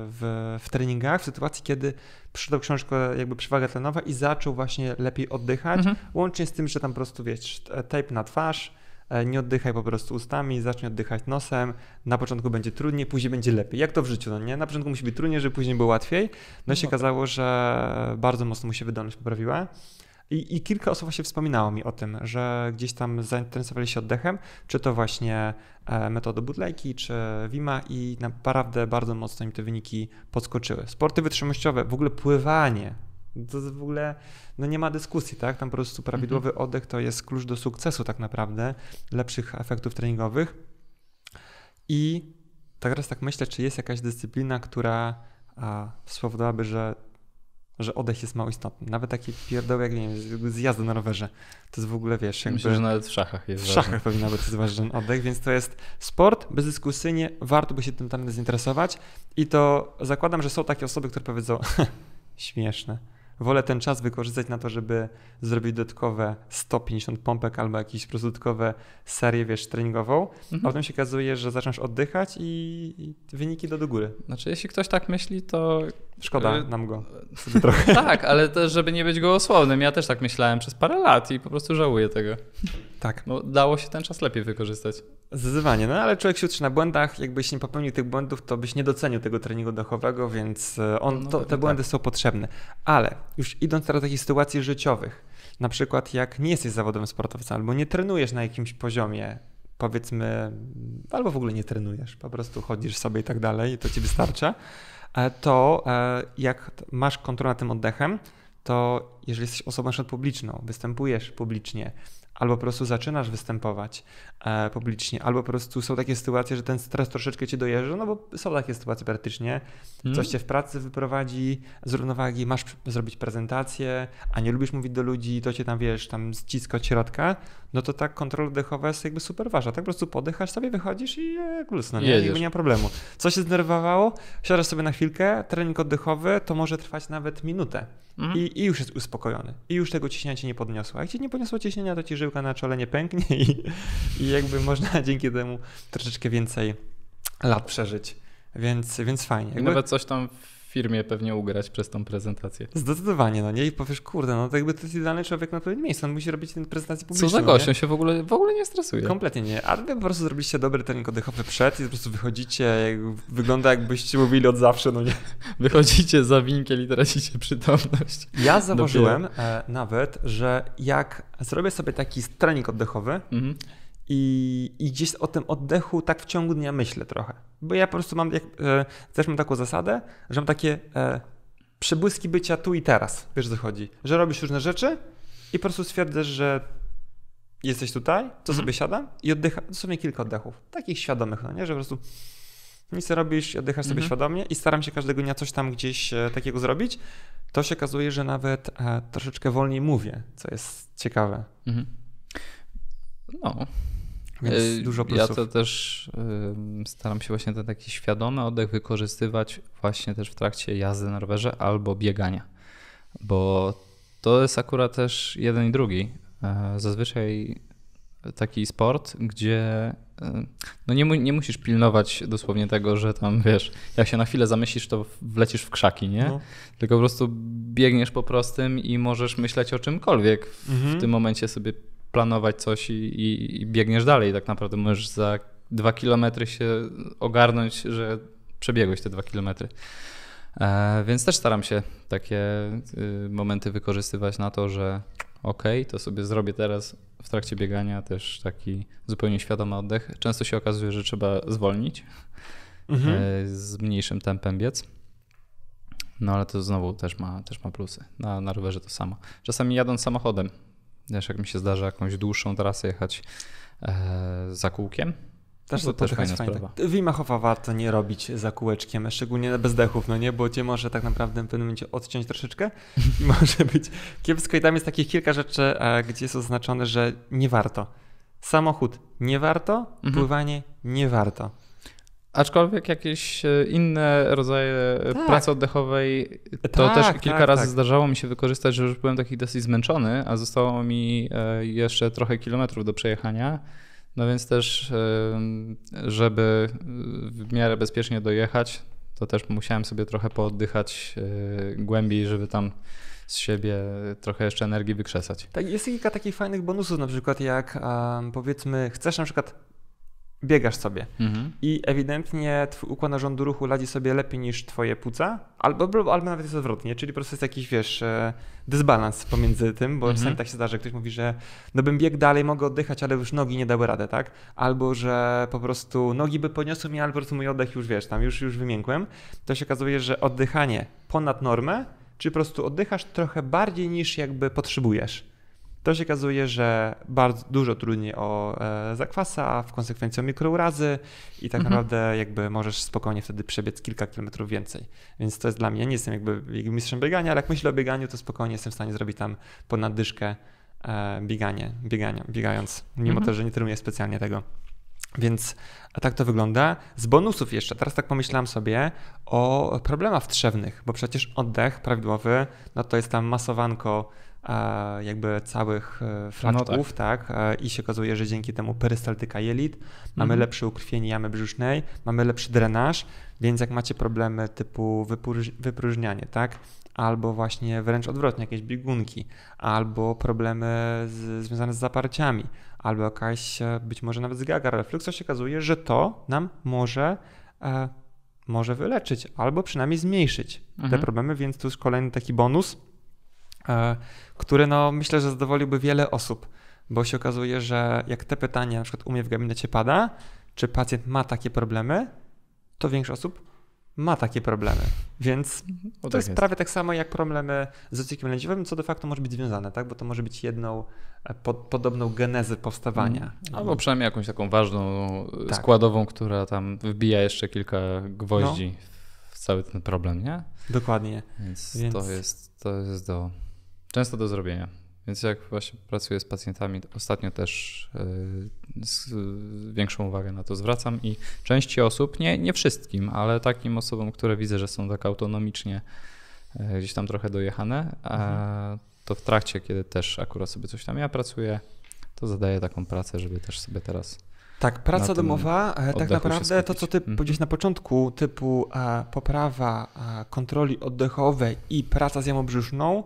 w, w treningach, w sytuacji, kiedy przeczytał książkę jakby przewaga tlenowa i zaczął właśnie lepiej oddychać, mhm. łącznie z tym, że tam po prostu, wiesz, tape na twarz, E, nie oddychaj po prostu ustami, zacznij oddychać nosem. Na początku będzie trudniej, później będzie lepiej. Jak to w życiu, no nie? Na początku musi być trudniej, żeby później było łatwiej. No się no tak. okazało, że bardzo mocno mu się wydolność poprawiła. I, I, kilka osób właśnie wspominało mi o tym, że gdzieś tam zainteresowali się oddechem, czy to właśnie e, metodą butlejki, czy Wima i naprawdę bardzo mocno im te wyniki podskoczyły. Sporty wytrzymałościowe, w ogóle pływanie, to w ogóle no nie ma dyskusji, tak? Tam po prostu prawidłowy mhm. oddech to jest klucz do sukcesu tak naprawdę, lepszych efektów treningowych. I tak teraz tak myślę, czy jest jakaś dyscyplina, która a, spowodowałaby, że, że oddech jest mało istotny. Nawet takie pierdoły jak nie wiem, zjazdy na rowerze. To jest w ogóle, wiesz, jakby... Myślę, że nawet w szachach jest W szachach pewnie być jest ważny oddech, więc to jest sport, bezdyskusyjnie, warto by się tym tam zainteresować i to zakładam, że są takie osoby, które powiedzą śmieszne wolę ten czas wykorzystać na to, żeby zrobić dodatkowe 150 pompek albo jakieś dodatkowe serię, wiesz, treningową, mhm. a potem się okazuje, że zaczynasz oddychać i, i wyniki do, do góry. Znaczy, jeśli ktoś tak myśli, to... Szkoda e, nam go.
tak, ale też, żeby nie być gołosłownym, ja też tak myślałem przez parę lat i po prostu żałuję tego.
Tak. Bo no, dało się ten czas lepiej wykorzystać. Zdecydowanie, no ale człowiek się uczy na błędach, jakbyś nie popełnił tych błędów, to byś nie docenił tego treningu dachowego, więc e, on, no to, tak, te no błędy tak. są potrzebne. Ale już idąc teraz do takich sytuacji życiowych, na przykład jak nie jesteś zawodowym sportowcem albo nie trenujesz na jakimś poziomie, powiedzmy, albo w ogóle nie trenujesz, po prostu chodzisz sobie i tak dalej i to ci wystarcza, e, to e, jak masz kontrolę nad tym oddechem, to jeżeli jesteś osobą publiczną, występujesz publicznie, albo po prostu zaczynasz występować e, publicznie, albo po prostu są takie sytuacje, że ten stres troszeczkę cię dojeżdża, no bo są takie sytuacje praktycznie. Hmm. Coś cię w pracy wyprowadzi z równowagi, masz zrobić prezentację, a nie lubisz mówić do ludzi, to cię tam wiesz, tam ściska od środka, no to tak kontrola oddechowa jest jakby super ważna. Tak po prostu podychasz, sobie wychodzisz i e, glusno, nie? Jedziesz. jakby nie ma problemu. Co się zdenerwowało, siadasz sobie na chwilkę, trening oddechowy, to może trwać nawet minutę. Mhm. I, I, już jest uspokojony. I już tego ciśnienia ci nie podniosło. A jak ci nie podniosło ciśnienia, to ci żyłka na czole nie pęknie i, i jakby można dzięki temu troszeczkę więcej lat przeżyć. Więc, więc fajnie. Jakby... Nawet
coś tam firmie pewnie ugrać przez tą prezentację.
Zdecydowanie, no nie? I powiesz, kurde, no to jakby to jest idealny człowiek na pewnym miejscu, on musi robić tę prezentację publiczną. Co za gościem, się w ogóle, w ogóle nie stresuje. Kompletnie nie, a wy po prostu zrobiliście dobry trening oddechowy przed i po prostu wychodzicie, jak, wygląda jakbyście mówili od zawsze, no nie? Wychodzicie za winkiel i tracicie przytomność. Ja zauważyłem e, nawet, że jak zrobię sobie taki trening oddechowy, mhm i, I, gdzieś o tym oddechu tak w ciągu dnia myślę trochę. Bo ja po prostu mam, jak, e, też mam taką zasadę, że mam takie e, przebłyski bycia tu i teraz. Wiesz, co chodzi? Że robisz różne rzeczy i po prostu stwierdzasz, że jesteś tutaj, to mhm. sobie siadam i oddycham. To są kilka oddechów, takich świadomych, no nie? Że po prostu nic robisz i oddychasz sobie mhm. świadomie i staram się każdego dnia coś tam gdzieś e, takiego zrobić. To się okazuje, że nawet e, troszeczkę wolniej mówię, co jest ciekawe. Mhm. No,
więc y, dużo plusów. Ja to też y, staram się właśnie ten taki świadomy oddech wykorzystywać właśnie też w trakcie jazdy na rowerze albo biegania, bo to jest akurat też jeden i drugi. Y, zazwyczaj taki sport, gdzie no nie, mu, nie musisz pilnować dosłownie tego, że tam wiesz, jak się na chwilę zamyślisz, to wlecisz w krzaki, nie? No. Tylko po prostu biegniesz po prostym i możesz myśleć o czymkolwiek. W mhm. tym momencie sobie planować coś i, i, i biegniesz dalej. Tak naprawdę możesz za dwa kilometry się ogarnąć, że przebiegłeś te dwa kilometry. E, więc też staram się takie y, momenty wykorzystywać na to, że okej, okay, to sobie zrobię teraz w trakcie biegania też taki zupełnie świadomy oddech. Często się okazuje, że trzeba zwolnić mhm. E, z mniejszym tempem biec. No ale to znowu też ma, też ma plusy. Na, na rowerze to samo. Czasami jadąc samochodem Wiesz, jak mi się zdarza jakąś dłuższą trasę jechać e, za kółkiem, też to też fajna fajnie, sprawa.
Wimachowa warto nie robić za kółeczkiem, szczególnie bez dechów, no nie, bo cię może tak naprawdę w pewnym momencie odciąć troszeczkę i może być kiepsko. I tam jest takich kilka rzeczy, e, gdzie jest oznaczone, że nie warto. Samochód nie warto, mhm. pływanie nie warto. Aczkolwiek jakieś e, inne rodzaje e, tak. pracy oddechowej to tak, też tak, kilka tak, razy zdarzało
mi się wykorzystać, że już byłem taki dosyć zmęczony, a zostało mi e, jeszcze trochę kilometrów do przejechania. No więc też, żeby w miarę bezpiecznie dojechać, to też musiałem sobie trochę pooddychać głębiej, żeby tam z siebie trochę jeszcze energii wykrzesać.
Tak, jest kilka takich fajnych bonusów, na przykład jak um, powiedzmy, chcesz na przykład biegasz sobie mhm. i ewidentnie twój układ narządu ruchu radzi sobie lepiej niż twoje płuca, albo, albo, albo nawet jest odwrotnie, czyli po prostu jest jakiś, wiesz, e, dysbalans pomiędzy tym, bo mhm. czasami tak się zdarza, że ktoś mówi, że no bym biegł dalej, mogę oddychać, ale już nogi nie dały radę, tak? Albo, że po prostu nogi by poniosły mnie, albo po prostu mój oddech już, wiesz, tam już, już wymiękłem. To się okazuje, że oddychanie ponad normę, czy po prostu oddychasz trochę bardziej niż jakby potrzebujesz to się okazuje, że bardzo dużo trudniej o e, zakwasa, a w konsekwencji o mikrourazy i tak mhm. naprawdę jakby możesz spokojnie wtedy przebiec kilka kilometrów więcej. Więc to jest dla mnie, nie jestem jakby mistrzem biegania, ale jak myślę o bieganiu, to spokojnie jestem w stanie zrobić tam ponad dyszkę e, bieganie, bieganie, biegając, mimo mhm. to, że nie trenuję specjalnie tego. Więc a tak to wygląda. Z bonusów jeszcze, teraz tak pomyślałem sobie o problemach trzewnych, bo przecież oddech prawidłowy, no to jest tam masowanko jakby całych e, no flaczków, no tak. tak. I się okazuje, że dzięki temu perystaltyka jelit, mamy mhm. lepsze ukrwienie jamy brzusznej, mamy lepszy drenaż, więc jak macie problemy typu wypróżnianie, tak? Albo właśnie wręcz odwrotnie, jakieś biegunki, albo problemy z, związane z zaparciami, albo jakaś e, być może nawet zgaga reflux, to się okazuje, że to nam może e, może wyleczyć, albo przynajmniej zmniejszyć mhm. te problemy, więc tu jest kolejny taki bonus E, który no, myślę, że zadowoliłby wiele osób, bo się okazuje, że jak te pytania, na przykład u mnie w gabinecie pada, czy pacjent ma takie problemy, to większość osób ma takie problemy. Więc mhm. to tak jest, jest, prawie tak samo jak problemy z odcinkiem lędziowym, co de facto może być związane, tak? bo to może być jedną e, pod, podobną genezę powstawania. Mhm. No. Albo
przynajmniej jakąś taką ważną tak. składową, która tam wbija jeszcze kilka gwoździ no. w cały ten problem, nie? Dokładnie. Więc, Więc... To, jest, to jest do Często do zrobienia. Więc jak właśnie pracuję z pacjentami, ostatnio też e, większą uwagę na to zwracam i części osób, nie, nie wszystkim, ale takim osobom, które widzę, że są tak autonomicznie e, gdzieś tam trochę dojechane, mhm. to w trakcie, kiedy też akurat sobie coś tam ja pracuję, to zadaję taką pracę, żeby też sobie teraz. Tak, praca domowa, e, tak naprawdę to,
co ty mhm. powiedziałeś na mhm. początku, typu poprawa kontroli oddechowej i praca z jamą brzuszną,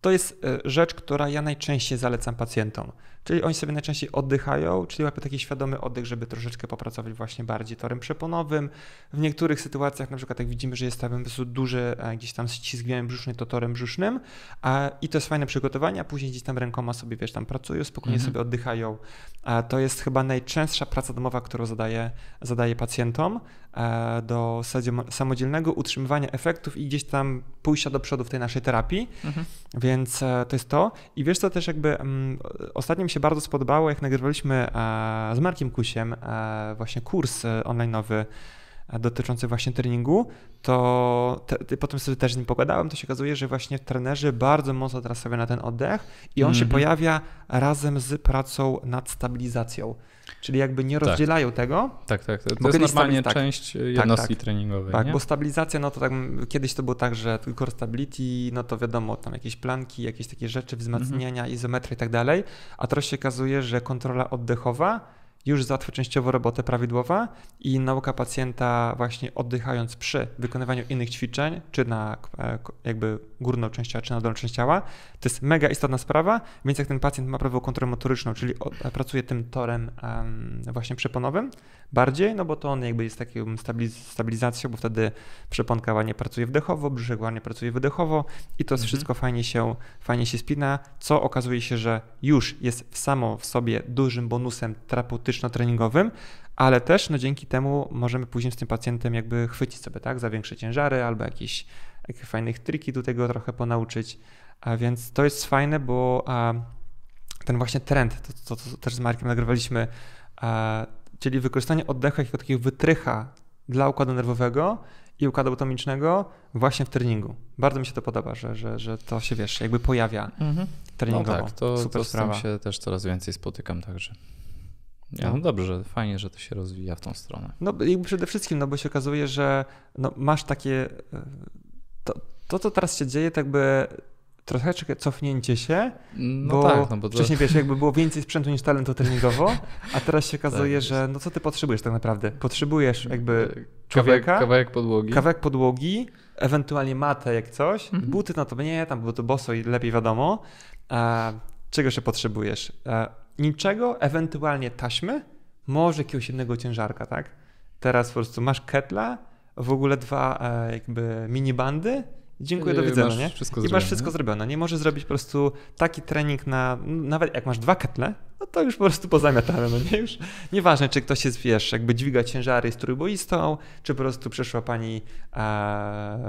to jest e, rzecz, która ja najczęściej zalecam pacjentom. Czyli oni sobie najczęściej oddychają, czyli łapią taki świadomy oddech, żeby troszeczkę popracować właśnie bardziej torem przeponowym. W niektórych sytuacjach, na przykład jak widzimy, że jest tam duży e, gdzieś tam ścisk białym brzuszny, to torem brzusznym a, i to jest fajne przygotowanie, a później gdzieś tam rękoma sobie, wiesz, tam pracują, spokojnie mhm. sobie oddychają. A, to jest chyba najczęstsza praca domowa, którą zadaję, zadaję pacjentom a, e, do samodzielnego utrzymywania efektów i gdzieś tam pójścia do przodu w tej naszej terapii, mhm. więc a, e, to jest to. I wiesz co, też jakby m, mm, ostatnio mi się się bardzo spodobało, jak nagrywaliśmy e, z Markiem Kusiem e, właśnie kurs e, nowy dotyczący właśnie treningu, to te, potem sobie też z nim pogadałem, to się okazuje, że właśnie trenerzy bardzo mocno teraz sobie na ten oddech i on mm -hmm. się mhm. pojawia razem z pracą nad stabilizacją. Czyli jakby nie tak. rozdzielają tak. tego. Tak, tak. To, to jest normalnie tak. część tak, jednostki tak, treningowej. Tak, nie? bo stabilizacja, no to tak, kiedyś to było tak, że core stability, no to wiadomo, tam jakieś planki, jakieś takie rzeczy, wzmacniania, mm -hmm. izometry i tak dalej, a teraz się okazuje, że kontrola oddechowa już załatwił częściowo robotę prawidłowa i nauka pacjenta właśnie oddychając przy wykonywaniu innych ćwiczeń, czy na e, jakby górną część ciała, czy na dolną część ciała, to jest mega istotna sprawa, więc jak ten pacjent ma prawą kontrolę motoryczną, czyli e, pracuje tym torem właśnie przeponowym bardziej, no bo to on jakby jest taką stabilizacją, bo wtedy przeponka ładnie pracuje wdechowo, brzuszek ładnie pracuje wydechowo i to mhm. wszystko fajnie się, fajnie się spina, co okazuje się, że już jest samo w sobie dużym bonusem terapeuty terapeutyczno-treningowym, ale też no, dzięki temu możemy później z tym pacjentem jakby chwycić sobie, tak, za większe ciężary albo jakieś, jakieś fajnych triki do tego trochę ponauczyć. A więc to jest fajne, bo a, ten właśnie trend, to, to, to też z Markiem nagrywaliśmy, a, czyli wykorzystanie oddechu jako takiego wytrycha dla układu nerwowego i układu autonomicznego właśnie w treningu. Bardzo mi się to podoba, że, że, że to się, wiesz, jakby pojawia mhm. no treningowo. No tak, to, Super to z tym się
też coraz więcej spotykam także. Ja, no. no dobrze, fajnie, że to się rozwija w tą stronę.
No i przede wszystkim, no bo się okazuje, że no, masz takie. E, to, to, co teraz się dzieje, tak by troszeczkę cofnięcie się, no bo, tak, no bo wcześniej to... wiesz, jakby było więcej sprzętu niż talentu treningowo, a teraz się tak okazuje, tak, że no co ty potrzebujesz tak naprawdę? Potrzebujesz jakby e, człowieka, kawałek, kawałek podłogi, kawałek podłogi ewentualnie matę jak coś, mhm. buty na no to nie, tam bo to boso i lepiej wiadomo. A, e, czego się potrzebujesz? A, niczego, ewentualnie taśmy, może jakiegoś jednego ciężarka, tak? Teraz po prostu masz ketla, w ogóle dwa e, jakby minibandy, Dziękuję, do yy, widzenia. nie? Wszystko I masz wszystko nie? zrobione. Nie możesz zrobić po prostu taki trening na. Nawet jak masz dwa ketle, no to już po prostu pozamiatane. No nie już. Nieważne, czy ktoś jest, wiesz, jakby dźwiga ciężary z trójboistą, czy po prostu przyszła pani, e,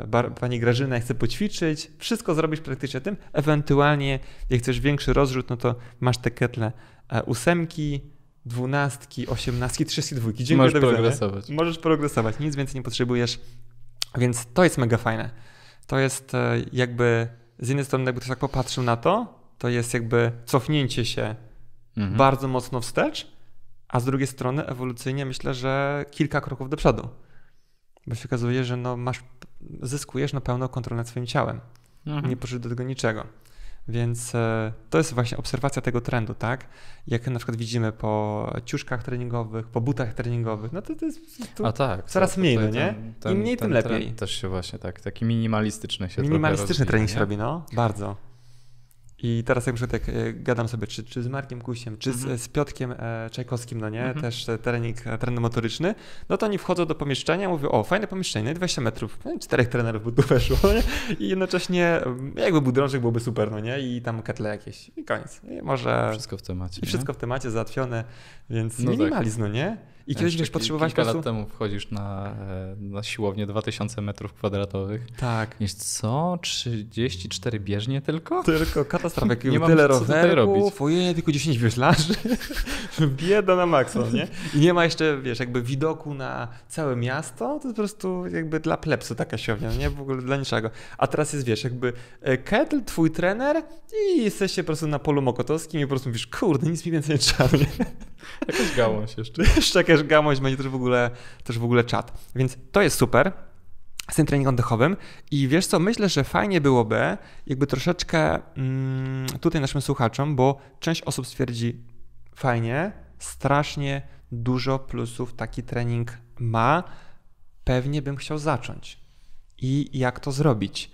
bar, pani Grażyna i chce poćwiczyć. Wszystko zrobisz praktycznie tym. Ewentualnie, jak chcesz większy rozrzut, no to masz te ketle ósemki, dwunastki, osiemnastki, trzydziestki, dwójki. Dziękuję, Możesz progresować. Możesz progresować, nic więcej nie potrzebujesz. Więc to jest mega fajne. To jest e, jakby, z jednej strony jakby ktoś tak popatrzył na to, to jest jakby cofnięcie się mhm. bardzo mocno wstecz, a z drugiej strony ewolucyjnie myślę, że kilka kroków do przodu. Bo się okazuje, że no masz, zyskujesz na pełną kontrolę nad swoim ciałem. Mhm. Nie potrzebujesz do tego niczego. Więc e, to jest właśnie obserwacja tego trendu, tak? Jak na przykład widzimy po ciuszkach treningowych, po butach treningowych, no to, to jest to tak, coraz to, mniej, no nie? Ten, ten, Im mniej, ten, tym lepiej.
Też się właśnie tak, taki minimalistyczny się Minimalistyczny trening się robi, no, bardzo.
I teraz jak, przykład, jak e, gadam sobie, czy, czy z Markiem Kusiem, czy z, mhm. z Piotkiem e, Czajkowskim, no nie, mm też e, trening, e, trener motoryczny, no to oni wchodzą do pomieszczenia, mówią, o, fajne pomieszczenie, 20 metrów, czterech trenerów by tu weszło, no nie? i jednocześnie jakby był drążek, byłoby super, no nie, i tam ketle jakieś, i koniec. I może... Wszystko w temacie. I wszystko nie? w temacie załatwione, więc no tak. minimalizm, tak. no nie? I kiedyś wiesz, potrzebowałeś kilka prostu... lat
temu wchodzisz na, e, na siłownię 2000 metrów kwadratowych. Tak. Jest co? 34 bieżnie
tylko? Tylko katastrofa. nie tyle Co ty robisz? Ojej, tylko 10 wioślarzy. Bieda na maksa, nie? I nie ma jeszcze, wiesz, jakby widoku na całe miasto. To jest po prostu jakby dla plepsu taka siłownia, nie? W ogóle dla niczego. A teraz jest, wiesz, jakby e, kettle, twój trener i jesteście po prostu na polu mokotowskim i po prostu mówisz, kurde, nic mi więcej nie trzeba, Jakaś gałąź jeszcze. Jeszcze jakaś też gamość, będzie też w ogóle, też w ogóle czat. Więc to jest super z tym treningiem oddechowym. I wiesz co, myślę, że fajnie byłoby jakby troszeczkę mm, tutaj naszym słuchaczom, bo część osób stwierdzi fajnie, strasznie dużo plusów taki trening ma, pewnie bym chciał zacząć. I jak to zrobić?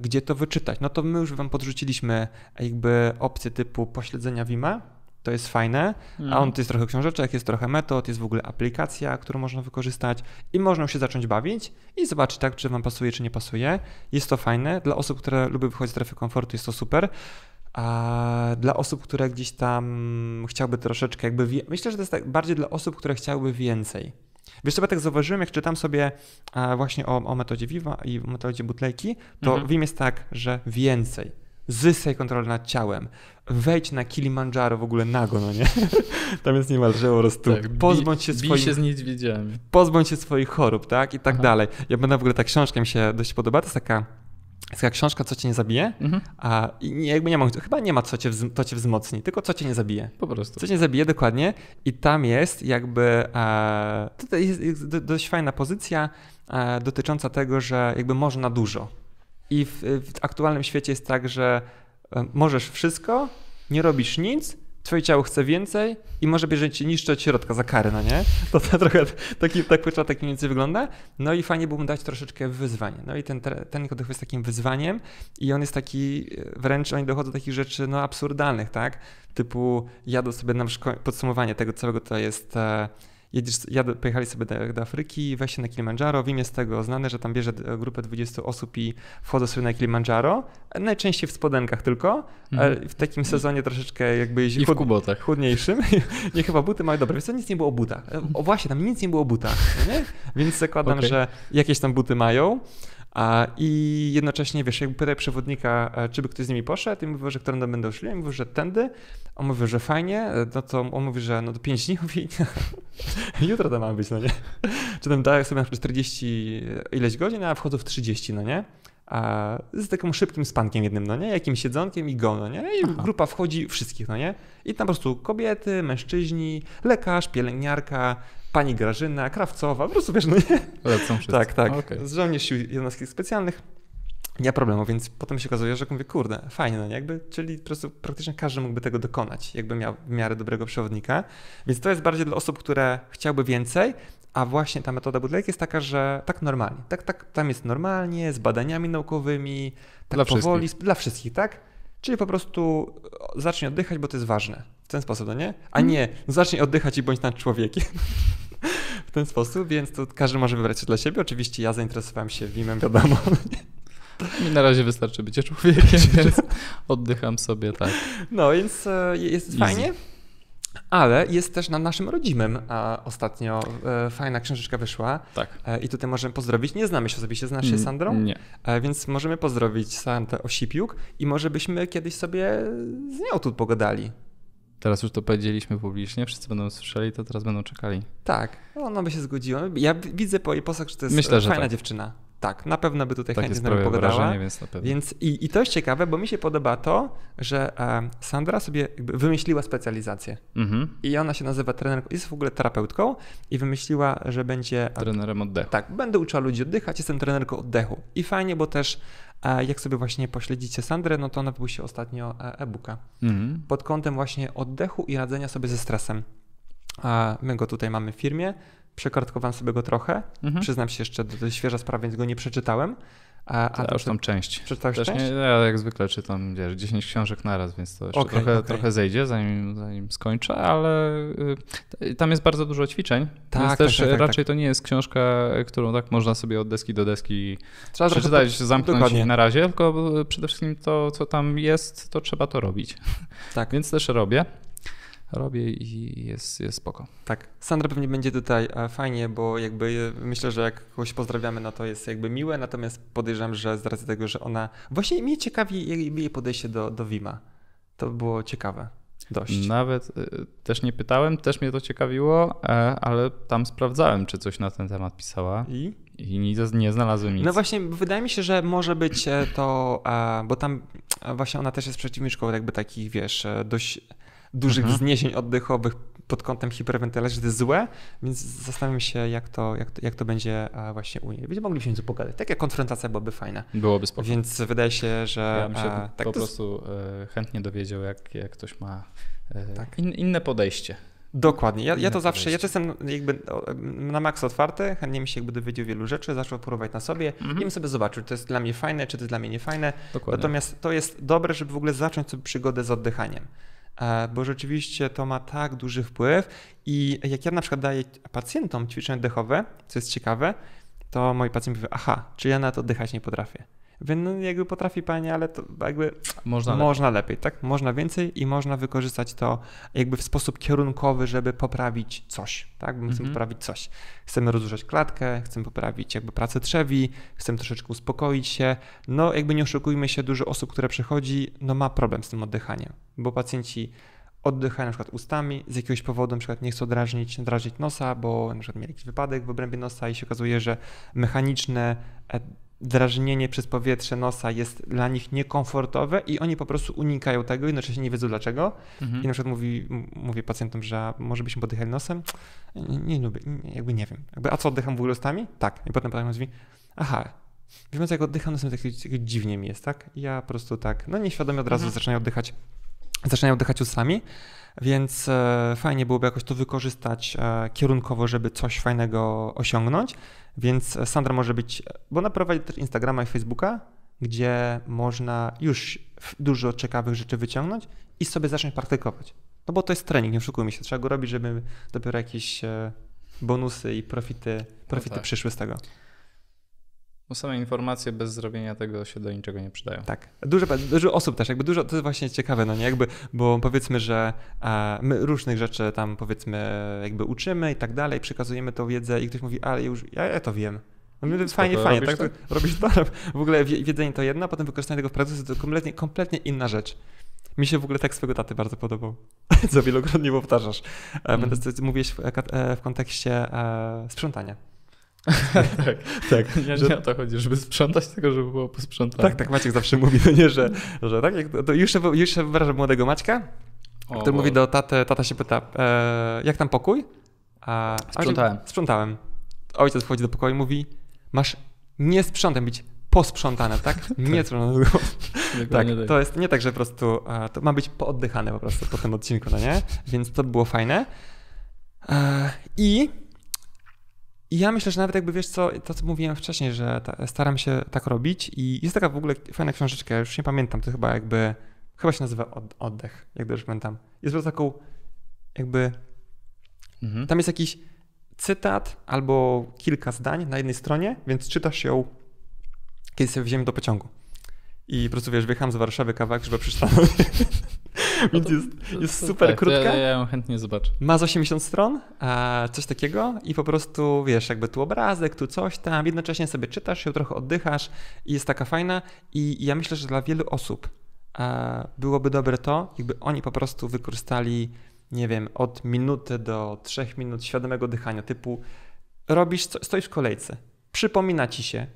Gdzie to wyczytać? No to my już Wam podrzuciliśmy jakby opcje typu pośledzenia Wima, to jest fajne. A mhm. on to jest trochę książeczek, jest trochę metod, jest w ogóle aplikacja, którą można wykorzystać i można się zacząć bawić i zobaczyć, tak, czy wam pasuje, czy nie pasuje. Jest to fajne. Dla osób, które lubią wychodzić z strefy komfortu, jest to super. A dla osób, które gdzieś tam chciałby troszeczkę jakby. Myślę, że to jest tak bardziej dla osób, które chciałyby więcej. Wiesz, sobie tak zauważyłem, jak czytam sobie właśnie o, o metodzie Viva i o metodzie butlejki, to mhm. Vim jest tak, że więcej zyskaj kontrolę nad ciałem. Wejdź na Kilimandżaro w ogóle nago, no nie? Tam jest niemalże po prostu. Tak, pozbądź się swoich... się z niedźwiedziami. Pozbądź się swoich chorób, tak? I tak Aha. dalej. Ja będę w ogóle ta książka mi się dość podoba. To jest taka jest taka książka, co cię nie zabije, mhm. a nie, jakby nie ma, chyba nie ma, co cię, to cię wzmocni, tylko co cię nie zabije. Po prostu. Co cię zabije, dokładnie. I tam jest jakby, e, tutaj jest, dość fajna pozycja e, dotycząca tego, że jakby można dużo. I w, w, aktualnym świecie jest tak, że e, możesz wszystko, nie robisz nic, twoje ciało chce więcej i może bierze cię niszczy od środka za karę, no nie? To, to trochę taki, tak pyczła tak mniej więcej wygląda. No i fajnie byłbym dać troszeczkę wyzwanie. No i ten, ten oddech jest takim wyzwaniem i on jest taki, e, wręcz oni dochodzą do takich rzeczy, no absurdalnych, tak? Typu jadą sobie na podsumowanie tego całego to jest... E, Jedziesz, jadę, pojechali sobie do, do Afryki, weź się na Kilimandżaro. Wiem jest tego znane, że tam bierze e, grupę 20 osób i wchodzą sobie na Kilimandżaro. Najczęściej w spodenkach tylko. ale mhm. W takim sezonie troszeczkę jakby I w kubotach. chudniejszym. nie chyba buty mają dobre. Więc nic nie było o butach. E, o właśnie, tam nic nie było o butach. Nie? Więc zakładam, okay. że jakieś tam buty mają. I jednocześnie, wiesz, jakby pytaj przewodnika, e, czy by ktoś z nimi poszedł i mówił, że którędy będą szli, mówił, że tędy. On mówił, że fajnie, e, no to on mówi, że no to 5 dni, mówi, jutro to ma być, no nie? Czy tam daję sobie na 40 e, ileś godzin, a wchodzę w 30, no nie? A z takim szybkim spankiem jednym, no nie? Jakimś siedzonkiem i go, no nie? I Aha. grupa wchodzi, wszystkich, no nie? I tam po prostu kobiety, mężczyźni, lekarz, pielęgniarka, pani Grażyna, Krawcowa, po prostu wiesz, no nie. Lecą wszyscy. Tak, tak. No, okay. Z żołnierz sił jednostki specjalnych. Nie ma problemu, więc potem się okazuje, że mówię, kurde, fajnie, no nie? jakby, czyli po prostu praktycznie każdy mógłby tego dokonać, jakby miał w miarę dobrego przewodnika. Więc to jest bardziej dla osób, które chciałby więcej, a właśnie ta metoda Budlejek jest taka, że tak normalnie, tak, tak, tam jest normalnie, z badaniami naukowymi, tak dla powoli, wszystkich. dla wszystkich, tak? Czyli po prostu e, zacznij oddychać, bo to jest ważne. W ten sposób, no nie? A mhm. nie, no zacznij oddychać i bądź nad człowiekiem ten sposób, więc to każdy może wybrać się dla siebie. Oczywiście ja zainteresowałem się Vimem, wiadomo. Mi na razie wystarczy bycie człowiekiem, więc
oddycham sobie tak.
No więc e, jest Easy. fajnie. Ale jest też na naszym rodzimym a ostatnio e, fajna książeczka wyszła. Tak. E, I tutaj możemy pozdrowić. Nie znamy się osobiście, znasz się Sandrą? Nie. E, więc możemy pozdrowić Sandrę Osipiuk i może byśmy kiedyś sobie z nią tu pogadali.
Teraz już to powiedzieliśmy publicznie, wszyscy będą słyszeli, to teraz będą czekali.
Tak, ona no, no, by się zgodziła. Ja widzę po jej posach, że to jest Myślę, fajna tak. dziewczyna tak, na pewno by tutaj tak chętnie z nami pogadała. Więc, więc i, i, to jest ciekawe, bo mi się podoba to, że e, Sandra sobie wymyśliła specjalizację. Mhm. I ona się nazywa trenerką, jest w ogóle terapeutką i wymyśliła, że będzie... Trenerem oddechu. Tak, będę uczyła ludzi oddychać, jestem trenerką oddechu. I fajnie, bo też e, jak sobie właśnie pośledzicie Sandrę, no to ona się ostatnio e, e-booka mhm. pod kątem właśnie oddechu i radzenia sobie ze stresem. My go tutaj mamy w firmie przekartkowałem sobie go trochę. Mhm. Przyznam się jeszcze, do świeża sprawy, więc go nie przeczytałem. A, a ja już tam część. Przeczytałeś część? Nie,
ja jak zwykle czytam wiesz, 10 książek naraz, więc to jeszcze okay, trochę, okay. trochę zejdzie, zanim, zanim skończę, ale y, tam jest bardzo dużo ćwiczeń, tak, więc tak, też tak, tak raczej tak. to nie jest książka, którą tak można sobie od deski do deski trzeba przeczytać, to, zamknąć dokładnie. na razie, tylko y, przede wszystkim to, co
tam jest, to trzeba to robić. Tak. więc też robię robię i jest, jest spoko. Tak, Sandra pewnie będzie tutaj fajnie, bo jakby myślę, że jak kogoś pozdrawiamy, no to jest jakby miłe, natomiast podejrzewam, że z racji tego, że ona... Właśnie mnie ciekawi jej podejście do, do Wima. To było ciekawe. Dość. Nawet y, też nie pytałem,
też mnie to ciekawiło, e, ale tam sprawdzałem, czy coś na ten temat pisała. I? I nie, nie znalazłem nic. No
właśnie, wydaje mi się, że może być e, to, e, bo tam właśnie ona też jest przeciwniczką jakby takich, wiesz, dość dużych mhm. wzniesień oddechowych pod kątem hiperwentylacji, że to jest złe, więc zastanawiam się, jak to, jak to, jak to będzie e, właśnie u niej. Więc moglibyśmy nieco pogadać. Taka konfrontacja byłaby fajna. Byłoby spoko. Więc wydaje się, że... Ja bym się a, e, tak po
prostu z... E, chętnie dowiedział, jak, jak ktoś ma tak. in, inne podejście. Dokładnie. Ja, ja to zawsze, ja
jestem no, jakby na maks otwarty, chętnie mi się jakby dowiedział wielu rzeczy, zaczął próbować na sobie mhm. i bym sobie zobaczył, czy to jest dla mnie fajne, czy to jest dla mnie niefajne. Dokładnie. Natomiast to jest dobre, żeby w ogóle zacząć sobie przygodę z oddychaniem. E, bo rzeczywiście to ma tak duży wpływ. I jak ja na przykład daję pacjentom ćwiczenia dechowe, co jest ciekawe, to moi pacjenci mówi: aha, czy ja na to oddychać nie potrafię. Więc no, jakby potrafi pani, ale to jakby można, można lepiej. lepiej. tak? Można więcej i można wykorzystać to jakby w sposób kierunkowy, żeby poprawić coś, tak? Bo my chcemy mm-hmm. poprawić coś. Chcemy rozruszać klatkę, chcemy poprawić jakby pracę trzewi, chcemy troszeczkę uspokoić się. No jakby nie oszukujmy się, dużo osób, które przychodzi, no ma problem z tym oddychaniem, bo pacjenci oddychają na przykład ustami, z jakiegoś powodu na przykład nie chcą drażnić, drażnić nosa, bo na przykład mieli jakiś wypadek w obrębie nosa i się okazuje, że mechaniczne e, drażnienie przez powietrze nosa jest dla nich niekomfortowe i oni po prostu unikają tego, jednocześnie nie wiedzą dlaczego. Mhm. I na przykład mówi, mówię pacjentom, że może byśmy podychali nosem? Nie, nie lubię, nie, jakby nie wiem. Jakby, a co, oddycham w ogóle ustami? Tak. I potem pacjent mówi, aha, wiem, że jak oddycham nosem, to tak dziwnie mi jest, tak? I ja po prostu tak, no nieświadomie od razu mhm. zaczynają oddychać, zaczynają oddychać ustami. Więc e, fajnie byłoby jakoś to wykorzystać e, kierunkowo, żeby coś fajnego osiągnąć. Więc Sandra może być, bo ona prowadzi też Instagrama i Facebooka, gdzie można już dużo ciekawych rzeczy wyciągnąć i sobie zacząć praktykować. No bo to jest trening, nie oszukujmy się. Trzeba go robić, żeby dopiero jakieś e, bonusy i profity, profity no tak. przyszły z tego.
Bo same informacje bez zrobienia tego się do niczego nie przydają.
Tak. Dużo, dużo osób też, jakby dużo, to jest właśnie ciekawe, no nie, jakby, bo powiedzmy, że e, my różnych rzeczy tam powiedzmy jakby uczymy i tak dalej, przekazujemy tą wiedzę i ktoś mówi, ale już ja, ja to wiem. No, mm, Spoko, fajnie, fajnie, tak? To? Robisz to, w ogóle wiedzenie to jedna, potem wykorzystanie tego w praktyce to kompletnie, kompletnie inna rzecz. Mi się w ogóle tak swego taty bardzo podobał, co wielokrotnie powtarzasz. E, mm. Będę, mówiłeś w, e, e, w kontekście e, sprzątania tak, tak. Nie, że... nie o to chodzi, żeby sprzątać tego, żeby było posprzątane. Tak, tak Maciek zawsze mówi, no nie, że, że tak, to już, już się wyobrażam młodego Maćka, o, który bo... mówi do taty, tata się pyta, e, jak tam pokój? A, sprzątałem. A, sprzątałem. Ojciec wchodzi do pokoju i mówi, masz nie sprzątać, być posprzątane, tak? Nie tak. sprzątane. Tak, tak, to jest nie tak, że po prostu a, e, to ma być pooddychane po prostu po tym odcinku, no nie? Więc to było fajne. E, I i ja myślę, że nawet jakby wiesz co, to co mówiłem wcześniej, że ta, staram się tak robić i jest taka w ogóle fajna książeczka, już nie pamiętam, to chyba jakby, chyba się nazywa od, Oddech, jak dobrze pamiętam. Jest po taką jakby, mhm. tam jest jakiś cytat albo kilka zdań na jednej stronie, więc czytasz ją, kiedy sobie wziąłem do pociągu. I po prostu wiesz, wyjechałem z Warszawy kawałek, żeby przeczytać. Więc jest, jest super krótka. Ja, ją chętnie zobaczę. Ma z 80 stron, e, coś takiego i po prostu wiesz, jakby tu obrazek, tu coś tam, jednocześnie sobie czytasz się trochę oddychasz i jest taka fajna i ja myślę, że dla wielu osób e, byłoby dobre to, jakby oni po prostu wykorzystali, nie wiem, od minuty do trzech minut świadomego dychania, typu robisz, stoisz w kolejce, przypomina ci się,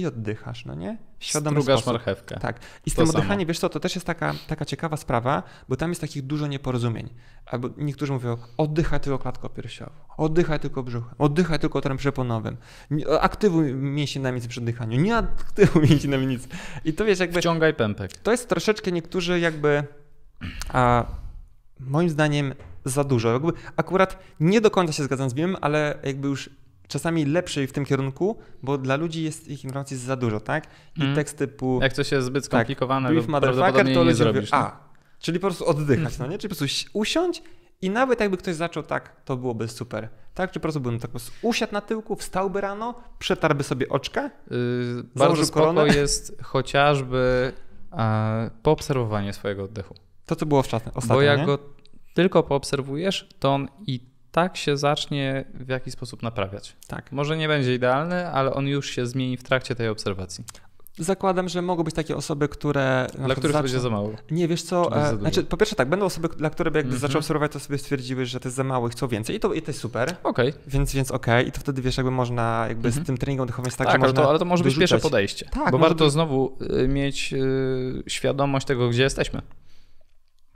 i oddychasz, no nie? Świadomy Strugasz sposób. marchewkę. Tak. I z to tym oddychaniem, wiesz co, to też jest taka, taka ciekawa sprawa, bo tam jest takich dużo nieporozumień. Albo niektórzy mówią, oddychaj tylko klatką piersiową, oddychaj tylko brzuchem, oddychaj tylko otworem przeponowym, aktywuj mięśnie nic przy oddychaniu, nie aktywuj mięśnie nic." I to wiesz jakby... Wciągaj pępek. To jest troszeczkę niektórzy jakby... A, moim zdaniem za dużo. Jakby akurat nie do końca się zgadzam z Bimem, ale jakby już czasami lepszej w tym kierunku, bo dla ludzi jest ich informacji za dużo, tak? I hmm. tekst typu... Jak coś jest zbyt tak, skomplikowane, tak, to prawdopodobnie nie zrobisz. Mówią, a, czyli po prostu oddychać, no mhm. nie? Czyli po prostu usiądź i nawet jakby ktoś zaczął tak, to byłoby super. Tak, czy po prostu bym tak po prostu usiadł na tyłku, wstałby rano, przetarłby sobie oczka, yy, Bardzo spoko jest
chociażby e, poobserwowanie swojego oddechu. To, co było wczesne, ostatnio, Bo jak nie? go tylko poobserwujesz, to on
i tak się zacznie w jakiś
sposób naprawiać. Tak. Może nie będzie idealny, ale on już się zmieni w trakcie tej obserwacji.
Zakładam, że mogą być takie osoby, które. Dla których zaczną... będzie za mało. Nie wiesz co. E, znaczy, po pierwsze, tak, będą osoby, dla których jakby mm -hmm. zaczął obserwować, to sobie stwierdziły, że to jest za mało i chcą więcej. I to, i to jest super. Okej. Okay. Więc, więc okej. Okay. I to wtedy wiesz, jakby można jakby mm -hmm. z mhm. tym treningiem oddychowym tak, tak że można. To, ale to może wyrzucać. być pierwsze podejście. Tak, bo warto być...
znowu y, mieć yy, świadomość tego, gdzie jesteśmy.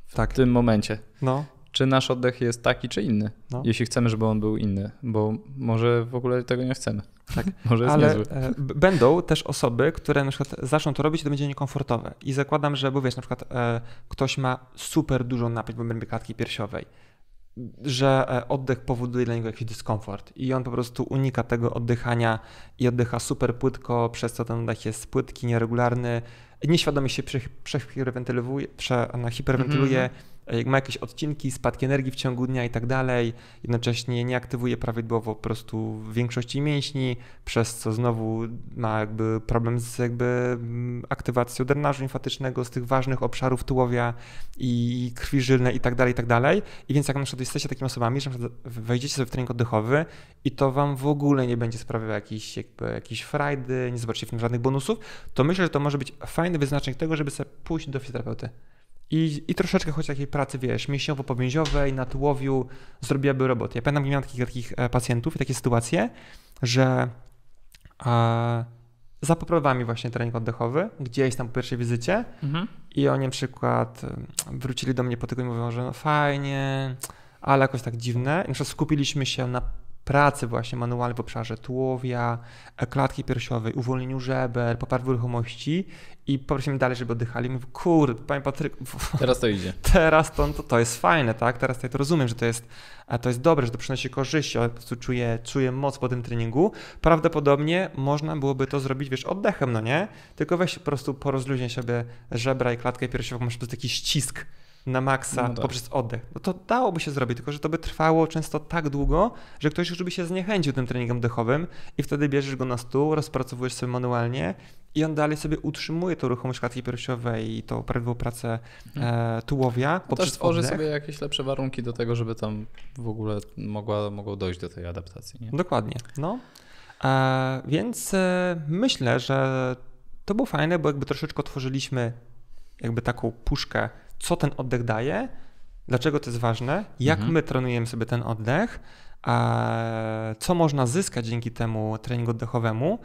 W tak. tym momencie. No czy nasz oddech jest taki, czy inny. No. Jeśli chcemy, żeby on był inny, bo może w ogóle tego nie chcemy. Tak, może jest ale niezły.
E, będą też osoby, które na przykład zaczną to robić i to będzie niekomfortowe. I zakładam, że, bo wiesz, na przykład e, ktoś ma super dużą napięć w obrębie klatki piersiowej, że e, oddech powoduje dla niego jakiś dyskomfort i on po prostu unika tego oddychania i oddycha super płytko, przez co ten oddech jest płytki, nieregularny, nieświadomie się przehiperwentyluje, prze, no, hiperwentyluje, mm -hmm E, jak ma jakieś odcinki, spadki energii w ciągu dnia i tak dalej, jednocześnie nie aktywuje prawidłowo po prostu większości mięśni, przez co znowu ma jakby problem z jakby mm, aktywacją drenażu limfatycznego, z tych ważnych obszarów tułowia i krwi żylnej i tak dalej, i tak dalej. I więc jak na przykład jesteście takimi osobami, że wejdziecie sobie w trening oddechowy i to wam w ogóle nie będzie sprawiało jakiejś, jakby, jakiejś frajdy, nie zobaczycie w tym żadnych bonusów, to myślę, że to może być fajny wyznacznik tego, żeby sobie pójść do fizjoterapeuty. I, I troszeczkę choć takiej pracy, wiesz, mięśniowo-powięziowej, na tułowiu zrobiłaby robotę. Ja pamiętam, miałem takich, takich e, pacjentów i takie sytuacje, że e, zapoprowała mi właśnie trening oddechowy gdzieś tam po pierwszej wizycie mhm. i oni na przykład e, wrócili do mnie po tygodniu i mówią, że no fajnie, ale jakoś tak dziwne. I na skupiliśmy się na pracy właśnie manualnej w obszarze tułowia, klatki piersiowej, uwolnieniu żeber, poprawy ruchomości i poprosimy dalej, żeby oddychali. Mówię, kurde, panie Patryk... Teraz to idzie. Teraz to, to, to jest fajne, tak? Teraz to ja to rozumiem, że to jest, e, to jest dobre, że to przynosi korzyści, ale po prostu czuję, czuję moc po tym treningu. Prawdopodobnie można byłoby to zrobić, wiesz, oddechem, no nie? Tylko weź po prostu porozluźnij sobie żebra i klatkę piersiową, masz po prostu taki ścisk na maksa no tak. poprzez oddech. No to dałoby się zrobić, tylko że to by trwało często tak długo, że ktoś już by się zniechęcił tym treningiem oddechowym i wtedy bierzesz go na stół, rozpracowujesz sobie manualnie i on dalej sobie utrzymuje tą ruchomość klatki piersiowej i tą prawidłową pracę e, mhm. tułowia poprzez Też tworzy oddech. sobie
jakieś lepsze warunki do tego, żeby tam w ogóle mogła, mogło dojść do tej adaptacji. Nie? Dokładnie,
no. E, więc e, myślę, że to było fajne, bo jakby troszeczkę otworzyliśmy jakby taką puszkę co ten oddech daje, dlaczego to jest ważne, jak mhm. my trenujemy sobie ten oddech, a co można zyskać dzięki temu treningu oddechowemu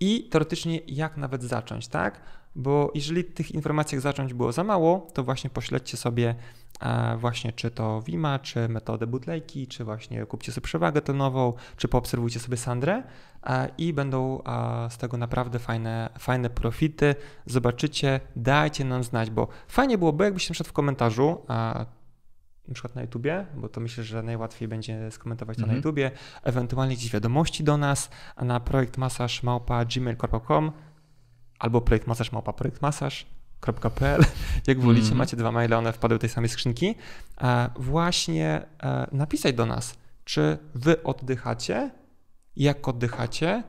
i teoretycznie jak nawet zacząć, tak? bo jeżeli tych informacji zacząć było za mało, to właśnie pośledźcie sobie e, właśnie czy to Wima, czy metodę butlejki, czy właśnie kupcie sobie przewagę tonową, czy poobserwujcie sobie Sandrę e, i będą e, z tego naprawdę fajne, fajne profity. Zobaczycie, dajcie nam znać, bo fajnie byłoby, jakbyście na przykład w komentarzu na przykład na YouTubie, bo to myślę, że najłatwiej będzie skomentować to na mhm. YouTubie, ewentualnie gdzieś wiadomości do nas na projekt gmail.com albo projektmasaż małpa projektmasaż.pl. Jak wolicie, mm. macie dwa maile, one wpadły do tej samej skrzynki. E, właśnie e, napisać do nas, czy wy oddychacie, jak oddychacie,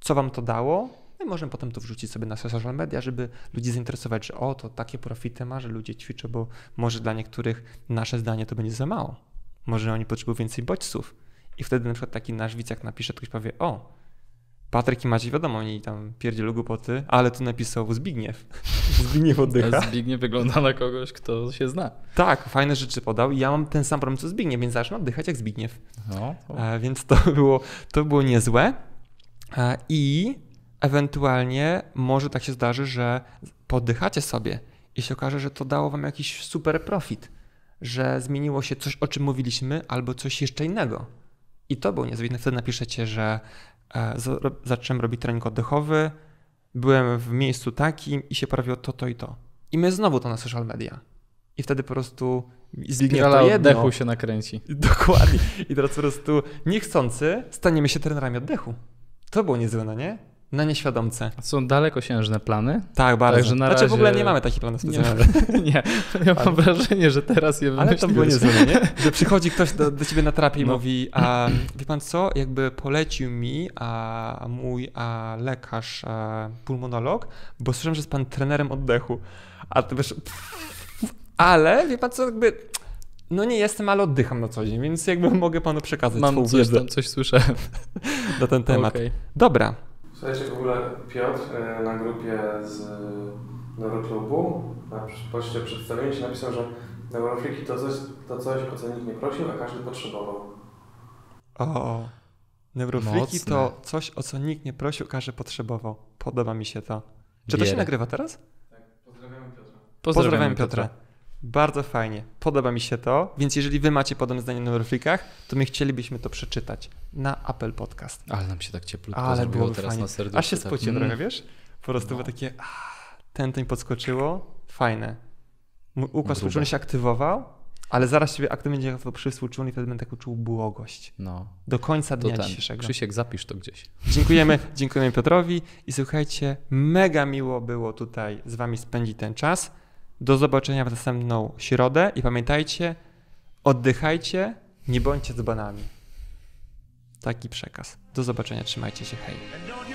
co wam to dało, My no możemy potem to wrzucić sobie na social media, żeby ludzi zainteresować, że o, to takie profity ma, że ludzie ćwiczą, bo może dla niektórych nasze zdanie to będzie za mało. Może oni potrzebują więcej bodźców. I wtedy na przykład taki nasz widz jak napisze, to ktoś powie, o, Patryk i Maciej, wiadomo, oni tam pierdzielą głupoty, ale tu napisał Zbigniew. Zbigniew oddycha. Zbigniew wygląda na kogoś, kto się zna. Tak, fajne rzeczy podał i ja mam ten sam problem co Zbigniew, więc zacznę oddychać jak Zbigniew. No. E, więc to było, to było niezłe e, i ewentualnie może tak się zdarzy, że poddychacie sobie i się okaże, że to dało wam jakiś super profit, że zmieniło się coś, o czym mówiliśmy, albo coś jeszcze innego. I to było niezwykle. Wtedy napiszecie, że E, zacząłem robić trening oddechowy, byłem w miejscu takim i się prawiło to, to i to. I my znowu to na social media. I wtedy po prostu zlignie to jedno. oddechu się nakręci. Dokładnie. I teraz po prostu niechcący staniemy się trenerami oddechu. To było niezłe, no nie?
na nieświadomce. Są dalekosiężne plany. Tak, bardzo. Także na razie... Znaczy w ogóle nie mamy takich planów specjalnych. Nie, nie. ja mam Ale... wrażenie, że teraz je wymyśliłeś. Ale to było niezłe, nie? Że przychodzi ktoś do, do ciebie na terapii i no. mówi, a
wie pan co, jakby polecił mi a, mój a, lekarz, a, pulmonolog, bo słyszałem, że jest pan trenerem oddechu. A ty wiesz... Ale wie pan co, jakby no nie jestem, ale oddycham na co dzień, więc jakby mogę panu przekazać Mam coś, tam, coś słyszałem na ten temat. Okay. Dobra,
Słuchajcie, w ogóle Piotr y, na grupie z Neuroklubu na poście przedstawienia się napisał, że neurofliki to coś, to coś, o co nikt nie prosił, a każdy potrzebował.
O, neurofliki Mocne. to coś, o co nikt nie prosił, każdy potrzebował. Podoba mi się to. Czy to się nagrywa teraz? Tak, pozdrawiam Piotra. Pozdrawiam, Piotra. Piotra. Bardzo fajnie, podoba mi się to, więc jeżeli wy macie podobne zdanie o neuroflikach, to my chcielibyśmy to przeczytać na Apple Podcast. Ale nam się tak cieplutko Ale było teraz fajnie. na serduszku. się tak. mm. trochę, wiesz? Po prostu no. było takie, ten tęteń podskoczyło, fajne. Mój układ współczulny się aktywował, ale zaraz ciebie aktywnie będzie przysłuczony i wtedy będę tak uczuł błogość. No. Do końca dnia to ten, dzisiejszego. Krzysiek, zapisz to gdzieś. Dziękujemy, dziękujemy Piotrowi i słuchajcie, mega miło było tutaj z wami spędzić ten czas. Do zobaczenia w następną środę i pamiętajcie, oddychajcie, nie bądźcie dzbanami taki przekaz. Do zobaczenia, trzymajcie się, hej.